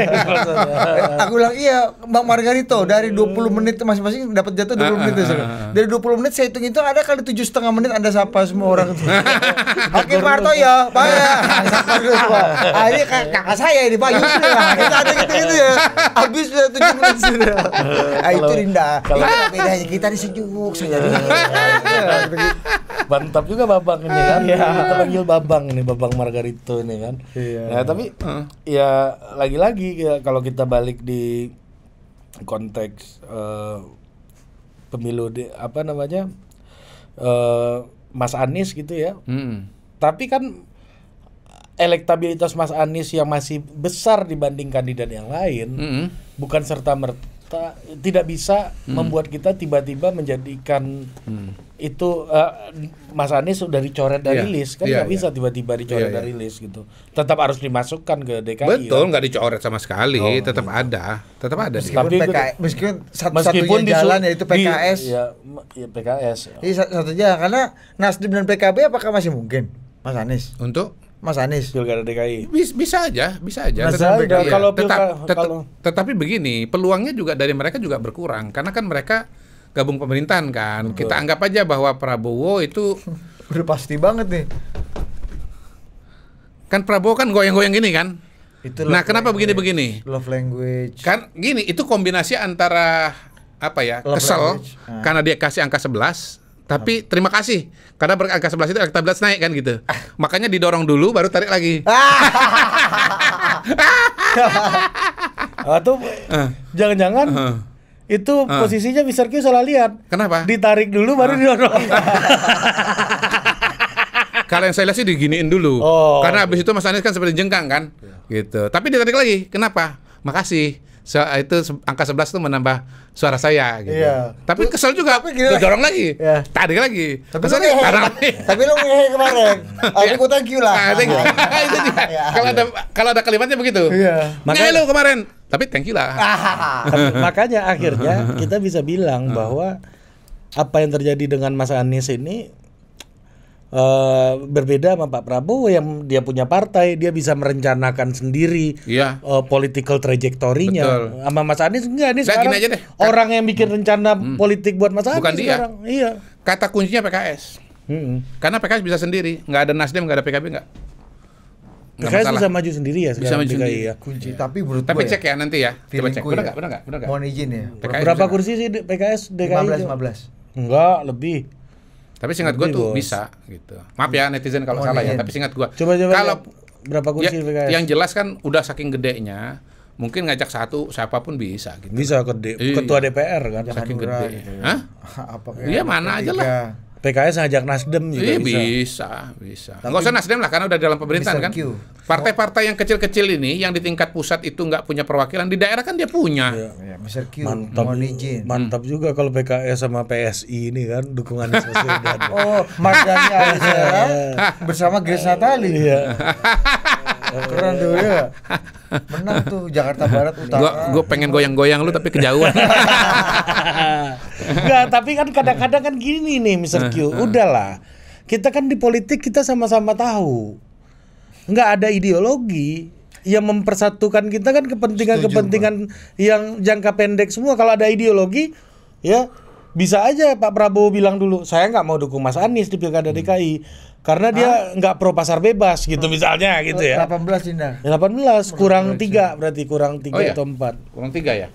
C: Aku bilang iya
A: Bang Margarito dari 20 menit masing-masing dapat jatuh 20 menit. Ah, ah, ah, dari 20 menit saya hitung itu ada kali tujuh setengah menit Anda sapa semua orang itu. Oke Marto ya, Pak ya. Ah, ini kakak saya ini Pak Yusri ya. Kita ada gitu-gitu ya. Habis sudah tujuh menit sudah. Ah, itu Rinda. Kalau bedanya kita ini
C: sejuk saja. Mantap juga Babang ini kan. Iya. Kita panggil Babang ini, Babang Margarito ini kan. Iya. Nah, tapi ya lagi-lagi ya, kalau kita balik di konteks eh, pemilu di, apa namanya uh, Mas Anies gitu ya. Hmm. Tapi kan elektabilitas Mas Anies yang masih besar dibanding kandidat yang lain, hmm. bukan serta merta kita tidak bisa hmm. membuat kita tiba-tiba menjadikan hmm. itu uh, Mas Anies sudah dicoret dari yeah. list kan iya, nggak yeah, yeah. bisa tiba-tiba dicoret yeah, iya. dari list gitu tetap harus dimasukkan ke DKI ya. betul
B: nggak ya. dicoret sama sekali oh, tetap iya. ada tetap ada meskipun
A: meskipun satu-satunya jalan yaitu PKS di, ya, ya PKS ya. satunya karena Nasdem dan PKB apakah masih mungkin Mas Anies untuk Mas Anies
B: pilkada DKI bisa, bisa aja bisa aja Mas tetapi, ya, kalau iya. tetap, tetap, kalau... tetapi begini peluangnya juga dari mereka juga berkurang karena kan mereka gabung pemerintahan kan Betul. kita anggap aja bahwa Prabowo itu udah pasti banget nih kan Prabowo kan goyang-goyang gini kan itu nah kenapa begini-begini
A: love language
B: kan gini itu kombinasi antara apa ya love kesel language. Ah. karena dia kasih angka 11 tapi terima kasih karena berangka 11 itu elektabilitas naik kan gitu. Makanya didorong dulu baru tarik lagi. Atau ah, eh.
C: jangan-jangan uh. itu uh. posisinya Mister Q salah lihat. Kenapa? Ditarik dulu baru didorong.
B: Kalau yang saya lihat sih diginiin dulu. Oh. Karena habis itu Mas Anies kan seperti jengkang kan. Yeah. Gitu. Tapi ditarik lagi. Kenapa? Makasih so, itu angka 11 itu menambah suara saya gitu. Iya. Tapi kesel juga, tapi gini dorong lagi. Iya. Tarik
A: lagi. Tapi sorry, lu lagi. tapi lu ngehe kemarin. Iya. Aku thank you lah. Ah, thank you. Iya. itu
B: dia. Iya. Kalau ada kalau ada kalimatnya begitu. Iya. Makanya lu kemarin, tapi thank you lah. Ah.
C: Makanya akhirnya kita bisa bilang ah. bahwa apa yang terjadi dengan Mas Anies ini Uh, berbeda sama Pak Prabowo yang dia punya partai, dia bisa merencanakan sendiri yeah. Iya. uh, political trajektorinya. Betul. Sama Mas Anies
B: enggak ini sekarang aja deh. orang yang bikin rencana hmm. politik buat Mas Anies Bukan dia. sekarang. Iya. Kata kuncinya PKS. Hmm. Karena PKS bisa sendiri, nggak ada Nasdem, nggak ada PKB nggak.
C: PKS masalah. bisa maju sendiri ya bisa maju sendiri. Ya. Kunci. Ya. Tapi menurut Tapi ya, cek ya ya nanti ya. Coba cek. Benar enggak? Benar nggak? Benar enggak? Mohon izin ya. PKS Berapa kursi sih PKS DKI? 15 15. Enggak, lebih.
B: Tapi singkat gue tuh bos. bisa gitu. Maaf ya netizen kalau oh, salah ya, iya. tapi
C: singkat gue. Coba coba. Kalau berapa kursi ya, PKS? Yang
B: jelas kan udah saking gedenya, mungkin ngajak satu siapapun bisa gitu. Bisa ke iya. ketua DPR kan saking gede. Hah? Apa Iya mana aja lah.
C: PKS ngajak Nasdem juga iya, bisa. Bisa, bisa. Nggak usah Nasdem
B: lah karena udah dalam pemerintahan kan. Partai-partai yang kecil-kecil ini yang di tingkat pusat itu nggak punya perwakilan di daerah kan dia punya. Iya.
C: iya mantap, mohon izin. Mantap juga kalau PKS sama PSI ini kan dukungan sosial.
A: oh, Mardani Alisera bersama Grace Natali. Iya.
C: Keren tuh ya. Menang
B: tuh Jakarta Barat Utara. Gua, gua pengen goyang-goyang lu tapi kejauhan.
C: Enggak, tapi kan kadang-kadang kan gini nih Mr. Q. Udahlah. Kita kan di politik kita sama-sama tahu. Enggak ada ideologi yang mempersatukan kita kan kepentingan-kepentingan yang jangka pendek semua. Kalau ada ideologi ya bisa aja Pak Prabowo bilang dulu saya nggak mau dukung Mas Anies di pilkada hmm. DKI karena dia nggak pro pasar bebas gitu misalnya gitu ya. 18 Dinda. 18 ya, kurang 3 ya. berarti kurang 3 oh, iya? atau 4. Kurang 3 ya?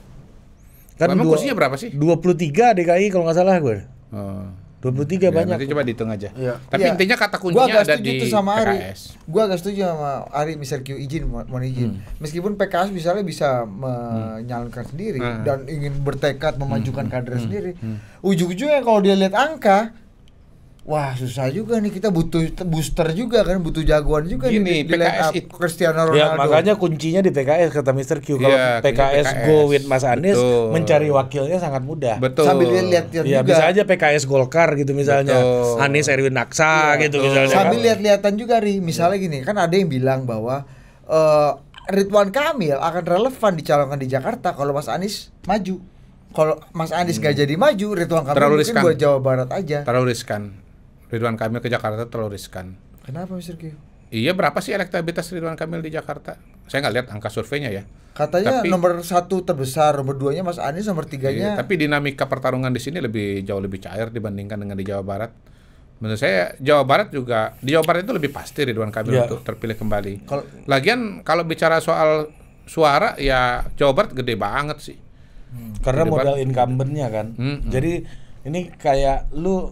C: Kan Memang dua, kursinya berapa sih? 23 DKI kalau nggak salah gue. Oh. 23 ya,
A: banyak. Nanti coba
B: dihitung aja. Ya. Tapi ya. intinya kata kuncinya ada di sama Ari. PKS.
A: Gua agak setuju sama Ari Mister Q izin mohon izin. Hmm. Meskipun PKS misalnya bisa menyalurkan hmm. sendiri hmm. dan ingin bertekad memajukan hmm. kader hmm. sendiri. Hmm. Ujung-ujungnya kalau dia lihat angka Wah susah juga nih kita butuh booster juga kan butuh jagoan juga Gini, nih di, PKS di
C: Cristiano ya, Ronaldo. Ya, makanya kuncinya di PKS kata Mister Q kalau iya, ya, PKS, PKS go with Mas Anies Betul. mencari wakilnya sangat mudah. Betul. Sambil lihat-lihat ya, juga. bisa aja PKS Golkar gitu misalnya. Betul. Anies Erwin Naksa ya, gitu betul. misalnya. Sambil kan.
A: lihat-lihatan juga ri misalnya gini kan ada yang bilang bahwa uh, Ridwan Kamil akan relevan dicalonkan di Jakarta kalau Mas Anies maju. Kalau Mas Anies hmm. gak jadi maju, Ridwan Kamil mungkin buat Jawa Barat aja.
B: Terlalu riskan Ridwan Kamil ke Jakarta terlalu riskan.
A: Kenapa Mr. Q?
B: Iya berapa sih elektabilitas Ridwan Kamil di Jakarta? Saya nggak lihat angka surveinya ya. Katanya tapi, nomor
A: satu terbesar, nomor duanya
B: Mas Anies, nomor tiganya. Iya, tapi dinamika pertarungan di sini lebih jauh lebih cair dibandingkan dengan di Jawa Barat. Menurut saya Jawa Barat juga di Jawa Barat itu lebih pasti Ridwan Kamil yeah. untuk terpilih kembali. Kalo, Lagian kalau bicara soal suara ya Jawa Barat gede banget sih.
C: Hmm, karena gede modal incumbentnya kan. Hmm, Jadi
B: ini kayak lu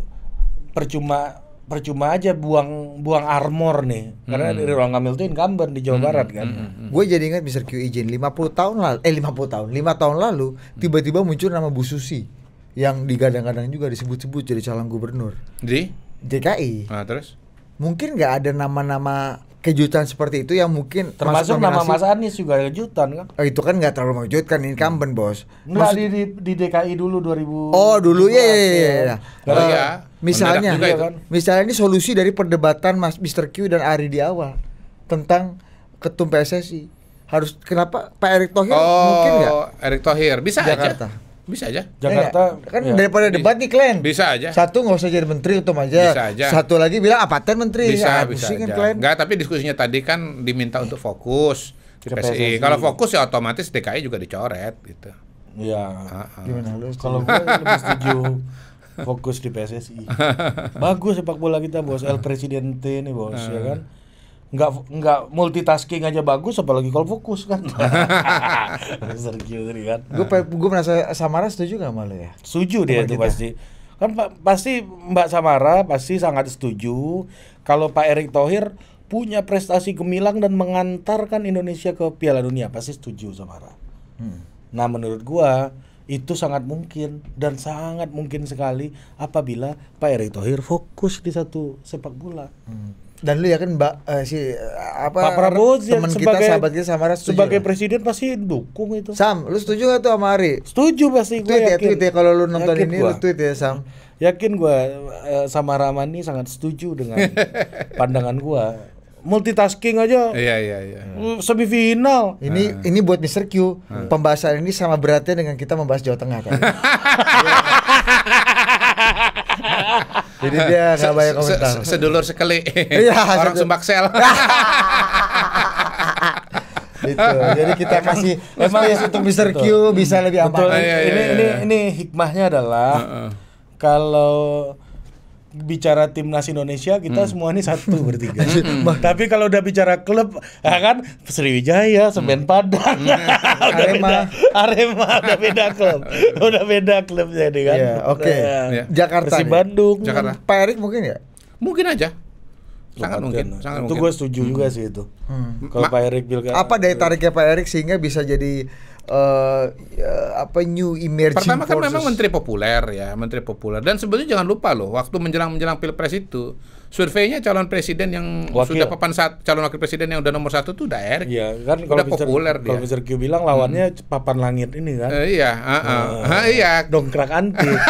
C: percuma percuma aja buang buang armor nih hmm. karena hmm. ruang Kamil itu incumbent
A: di Jawa hmm. Barat hmm, kan. Hmm. Hmm. Gue jadi ingat Mr. Q Ijin 50 eh, tahun lalu eh 50 tahun 5 tahun lalu tiba-tiba muncul nama Bu Susi yang digadang-gadang juga disebut-sebut jadi calon gubernur.
C: Di DKI. Nah, terus mungkin
A: nggak ada nama-nama kejutan seperti itu yang mungkin termasuk nama Mas
C: Anies juga kejutan kan
A: oh, itu kan nggak terlalu mengejutkan incumbent bos Nggak di,
C: di, di DKI dulu 2000 oh
A: dulu ya, ya, ya, ya. misalnya juga, kan? misalnya ini solusi dari perdebatan Mas Mister Q dan Ari di awal tentang ketum PSSI harus kenapa Pak Erick Thohir oh, mungkin nggak
B: Erick Thohir bisa Jakarta. aja bisa aja. Jakarta ya, kan ya. daripada debat nih klien Bisa aja.
A: Satu nggak usah jadi menteri otomatis aja. Bisa aja. Satu lagi bilang apaten ah, menteri. Bisa, ya, bisa kan, aja. klien.
B: Nggak, tapi diskusinya tadi kan diminta iya. untuk fokus di Kalau fokus ya otomatis DKI juga dicoret gitu. ya Gimana lu? Kalau gue lebih setuju fokus di PSSI.
C: Bagus sepak bola kita bos, El Presidente ini bos, ya kan? nggak nggak multitasking aja bagus apalagi kalau fokus kan Mister kan gue gue merasa Samara setuju gak malu ya setuju dia itu pasti kan pa pasti Mbak Samara pasti sangat setuju kalau Pak Erick Thohir punya prestasi gemilang dan mengantarkan Indonesia ke Piala Dunia pasti setuju Samara hmm. nah menurut gua itu sangat mungkin dan sangat mungkin sekali apabila Pak Erick Thohir fokus di satu sepak bola hmm dan lu yakin Mbak uh, si eh, apa Pak Prabowo teman kita sahabat kita sama setuju sebagai presiden
A: pasti dukung itu. Sam, lu setuju gak tuh sama
C: Setuju pasti gue tweet ya, yakin. Ya, tweet ya kalau lu nonton yakin ini gua. lu tweet ya Sam. Yakin gue uh, sama Ramani sangat setuju dengan pandangan gue Multitasking aja.
B: Iya iya iya.
C: Mm, semifinal. Ini uh. ini buat Mr. Q. Uh. Pembahasan ini sama beratnya dengan
B: kita
A: membahas Jawa Tengah kan.
B: Jadi dia nggak banyak komentar. Se -se sedulur sekali. Iya, orang sumbak sel.
C: gitu. Jadi kita kasih emang, space untuk Mr. Q
A: bisa lebih apa. Betul. Iya, iya, ini, iya, ini, ini
C: hikmahnya adalah uh -uh. kalau bicara timnas Indonesia kita hmm. semua ini satu bertiga. Hmm. Tapi kalau udah bicara klub ya kan Sriwijaya, Semen hmm. Padang, hmm. udah Arema, beda, Arema udah beda klub. udah beda klub jadi kan. Yeah, oke. Okay. yeah. Iya. Jakarta. Si Bandung. Jakarta. Pak Erik mungkin ya? Mungkin aja. Sangat mungkin, kan. sangat itu mungkin. gue setuju hmm. juga sih itu. Hmm. Kalau
B: Pak Erik bilang apa daya gitu. tariknya
A: Pak Erik sehingga bisa jadi uh, apa new emerging Pertama kan forces. memang menteri
B: populer ya, menteri populer. Dan sebenarnya jangan lupa loh, waktu menjelang-menjelang pilpres itu, surveinya calon presiden yang wakil. sudah papan saat calon wakil presiden yang udah nomor satu tuh udah Erick. ya, kan udah kalau populer Mr. dia. Kalau Mr. Q
C: bilang lawannya hmm. papan langit ini kan. Uh,
B: iya, uh, uh. Uh, uh, iya. Dongkrak anti.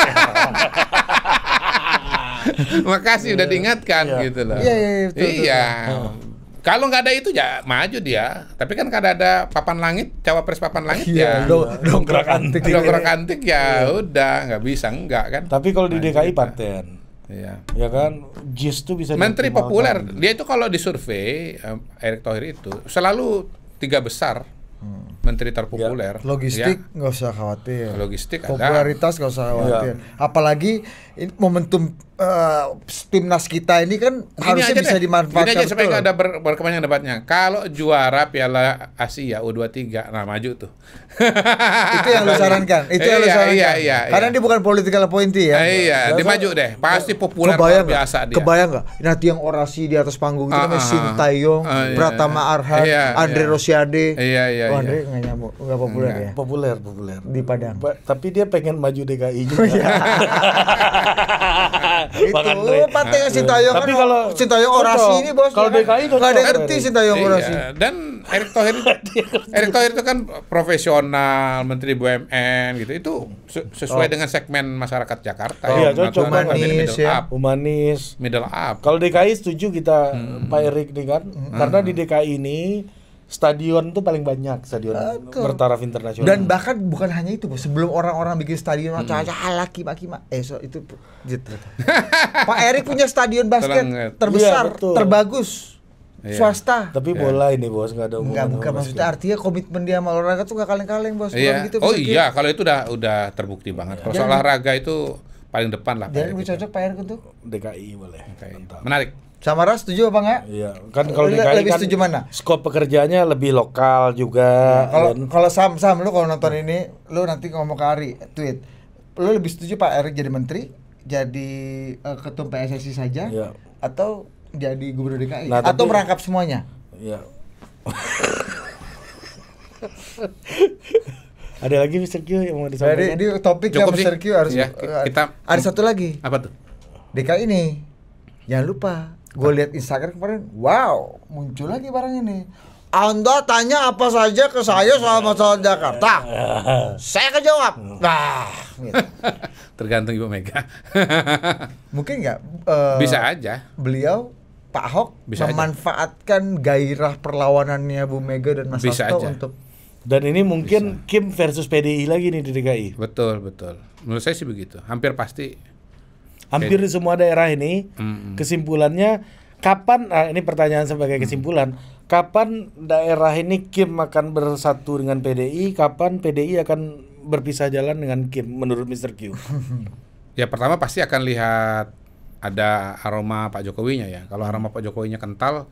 B: Makasih udah iya. diingatkan yeah. gitu loh. Iya, iya, iya, betul, iya. Betul, kalau nggak ada itu ya maju dia. Tapi kan kada ada papan langit, cawapres papan langit iya, ya. dongkrak antik. Dongkrak antik ya iya. udah nggak bisa nggak kan. Tapi kalau di nah, DKI gitu. paten. ya
C: Ya kan, JIS tuh bisa Menteri populer,
B: dia itu kalau disurvei survei eh, Erick Thohir itu selalu tiga besar hmm. menteri terpopuler. Ya. Logistik
C: iya. nggak ya. usah khawatir.
B: Logistik Popularitas nggak usah khawatir.
A: Ya. Apalagi momentum uh, timnas kita ini kan ini harusnya bisa deh. dimanfaatkan. Ini aja supaya nggak
B: ada ber, berkepanjang debatnya. Kalau juara Piala Asia U23 nah maju tuh. itu yang lu sarankan. Itu iya, yang lu iya, sarankan. Iya, iya, iya. Karena
A: dia bukan political appointee ya. Iya, iya. dia maju deh.
B: Pasti populer kebayang gak? biasa dia. Kebayang
A: nggak? Nanti yang orasi di atas panggung itu namanya ah, ah, Shin ah. Taeyong, uh, iya, Pratama Arhan, iya, iya. Andre iya. Rosiade. Iya, iya. iya. Oh, Andre
C: nggak nyambung, nggak populer ya. Populer, populer. Di Padang. Ba tapi dia pengen maju DKI juga. Iya. Bang Andre. Pantai Sintayong kan kalau Sintayong orasi ini bos. Kalau DKI nggak ada ngerti Sintayong iya, orasi. Dan
B: Erick Thohir Erick Thohir itu kan profesional, menteri BUMN gitu. Itu sesuai oh. dengan segmen masyarakat Jakarta. Oh, iya, cocok humanis ya. Humanis.
C: Middle up. Kalau DKI setuju kita hmm. Pak Erick nih kan. Hmm. Karena di DKI ini stadion tuh paling banyak stadion Betul. bertaraf internasional. Dan
A: bahkan bukan hanya itu, Sebelum orang-orang bikin stadion hmm. macam ah, laki maki mak. Eh, so, itu gitu. Pak Erik punya stadion basket Terang, eh. terbesar, iya, terbagus. Iya. swasta tapi iya. bola ini
B: bos nggak ada nggak bukan maksudnya
A: artinya komitmen dia sama olahraga tuh nggak kaleng-kaleng bos iya. gitu, oh iya
B: kalau itu udah udah terbukti banget kalau iya. olahraga itu paling depan lah. Jadi
C: lebih cocok Pak Erick untuk DKI boleh.
B: Okay. Menarik sama ras setuju apa enggak? Iya, kan kalau DKI lebih kan mana? Skop
C: pekerjaannya lebih lokal juga. Nah, kalau
A: kalau Sam Sam lu kalau nonton ini, lu nanti ngomong ke Ari tweet. Lu lebih setuju Pak Erick jadi menteri, jadi uh, ketum PSSI saja ya. atau jadi gubernur DKI nah, atau tapi, merangkap semuanya?
C: Iya.
A: ada lagi Mr. Q yang mau disampaikan? Jadi topik Cukup ya Mr. Q harus ya, kita ada satu lagi. Apa tuh? DKI ini jangan lupa gue lihat Instagram kemarin wow muncul lagi barang ini anda tanya apa saja ke saya soal masalah Jakarta. Saya kejawab.
B: Nah, gitu. tergantung Ibu Mega.
A: Mungkin nggak? Uh, Bisa aja. Beliau Pak Ahok Bisa memanfaatkan aja. gairah perlawanannya Bu Mega dan Mas Bisa aja. untuk
B: dan ini mungkin Bisa. Kim versus PDI lagi nih di DKI. Betul, betul. Menurut saya sih begitu. Hampir pasti hampir di
C: semua daerah ini hmm. kesimpulannya kapan nah ini pertanyaan sebagai kesimpulan hmm. kapan daerah ini Kim akan bersatu dengan PDI kapan PDI akan berpisah
B: jalan dengan Kim menurut Mr. Q ya pertama pasti akan lihat ada aroma Pak Jokowi nya ya kalau aroma Pak Jokowi nya kental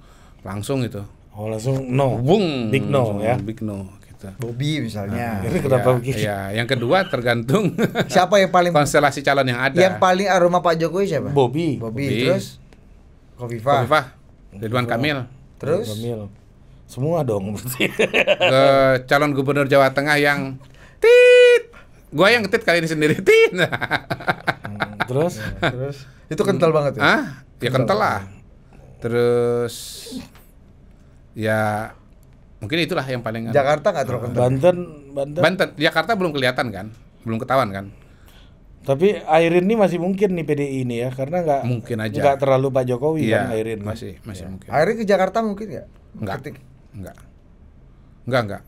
B: langsung itu oh langsung no Bung, big no langsung ya big no gitu. Bobi misalnya. Nah, kenapa ya, Ya, yang kedua tergantung siapa yang paling konstelasi calon yang ada. Yang
A: paling aroma Pak Jokowi siapa? Bobby, Bobby, terus
C: Kofifa. Kofifa.
B: Ridwan Kamil. Terus Kamil. Semua dong. Ke calon gubernur Jawa Tengah yang tit. Gua yang tit kali ini sendiri tit. hmm, terus? terus itu kental banget ya? Ah, ya kental, kental lah. Terus ya Mungkin itulah yang paling anu. Jakarta nggak terlalu kental. Banten, Banten. Banten, Jakarta belum kelihatan kan? Belum ketahuan kan? Tapi Airin ini masih mungkin nih PDI ini ya, karena nggak mungkin aja nggak terlalu Pak Jokowi ya, kan Airin masih kan? masih ya. mungkin.
C: Airin ke Jakarta mungkin nggak? Nggak.
B: Nggak. Nggak nggak.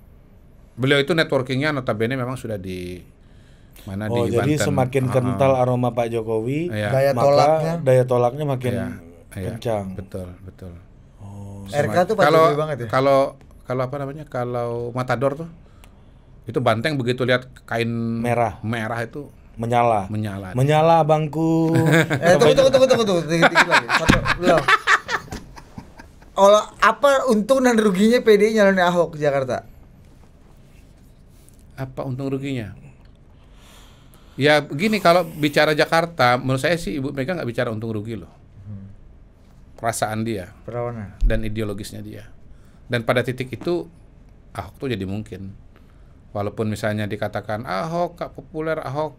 B: Beliau itu networkingnya notabene memang sudah di mana oh, di jadi semakin uh-huh. kental
C: aroma Pak Jokowi, ya. daya maka tolaknya daya tolaknya makin ya.
B: kencang. Betul betul. Oh, RK tuh Pak banget ya. Kalau kalau apa namanya kalau matador tuh itu banteng begitu lihat kain merah merah itu menyala menyala menyala bangku eh tunggu tunggu tunggu tunggu
A: tunggu lagi apa untung dan ruginya PDI nyalonin Ahok Jakarta
B: apa untung ruginya ya begini kalau bicara Jakarta menurut saya sih Ibu Mega nggak bicara untung rugi loh hmm. perasaan dia perawanan dan ideologisnya dia dan pada titik itu Ahok tuh jadi mungkin. Walaupun misalnya dikatakan Ahok kak populer Ahok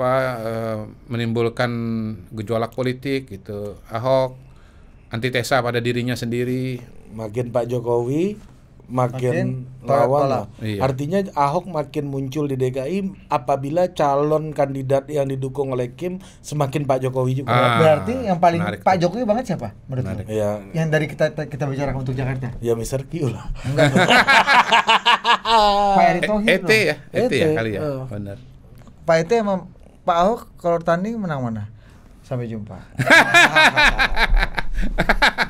B: apa e, menimbulkan gejolak politik gitu. Ahok antitesa pada dirinya sendiri. Makin Pak Jokowi
C: makin, makin lawan lah. Iya. Artinya Ahok makin muncul di DKI apabila calon kandidat yang didukung oleh Kim semakin Pak Jokowi juga. Ah, Berarti yang paling menarik.
A: Pak Jokowi banget siapa menurut Ya. Yang dari kita kita bicara untuk Jakarta. Ya
C: Mister Q lah. Pak Erick eh, Thohir. ET ya, ET ya e kali ya. Uh.
A: Benar. Pak ET emang Pak Ahok kalau tanding menang mana? Sampai jumpa.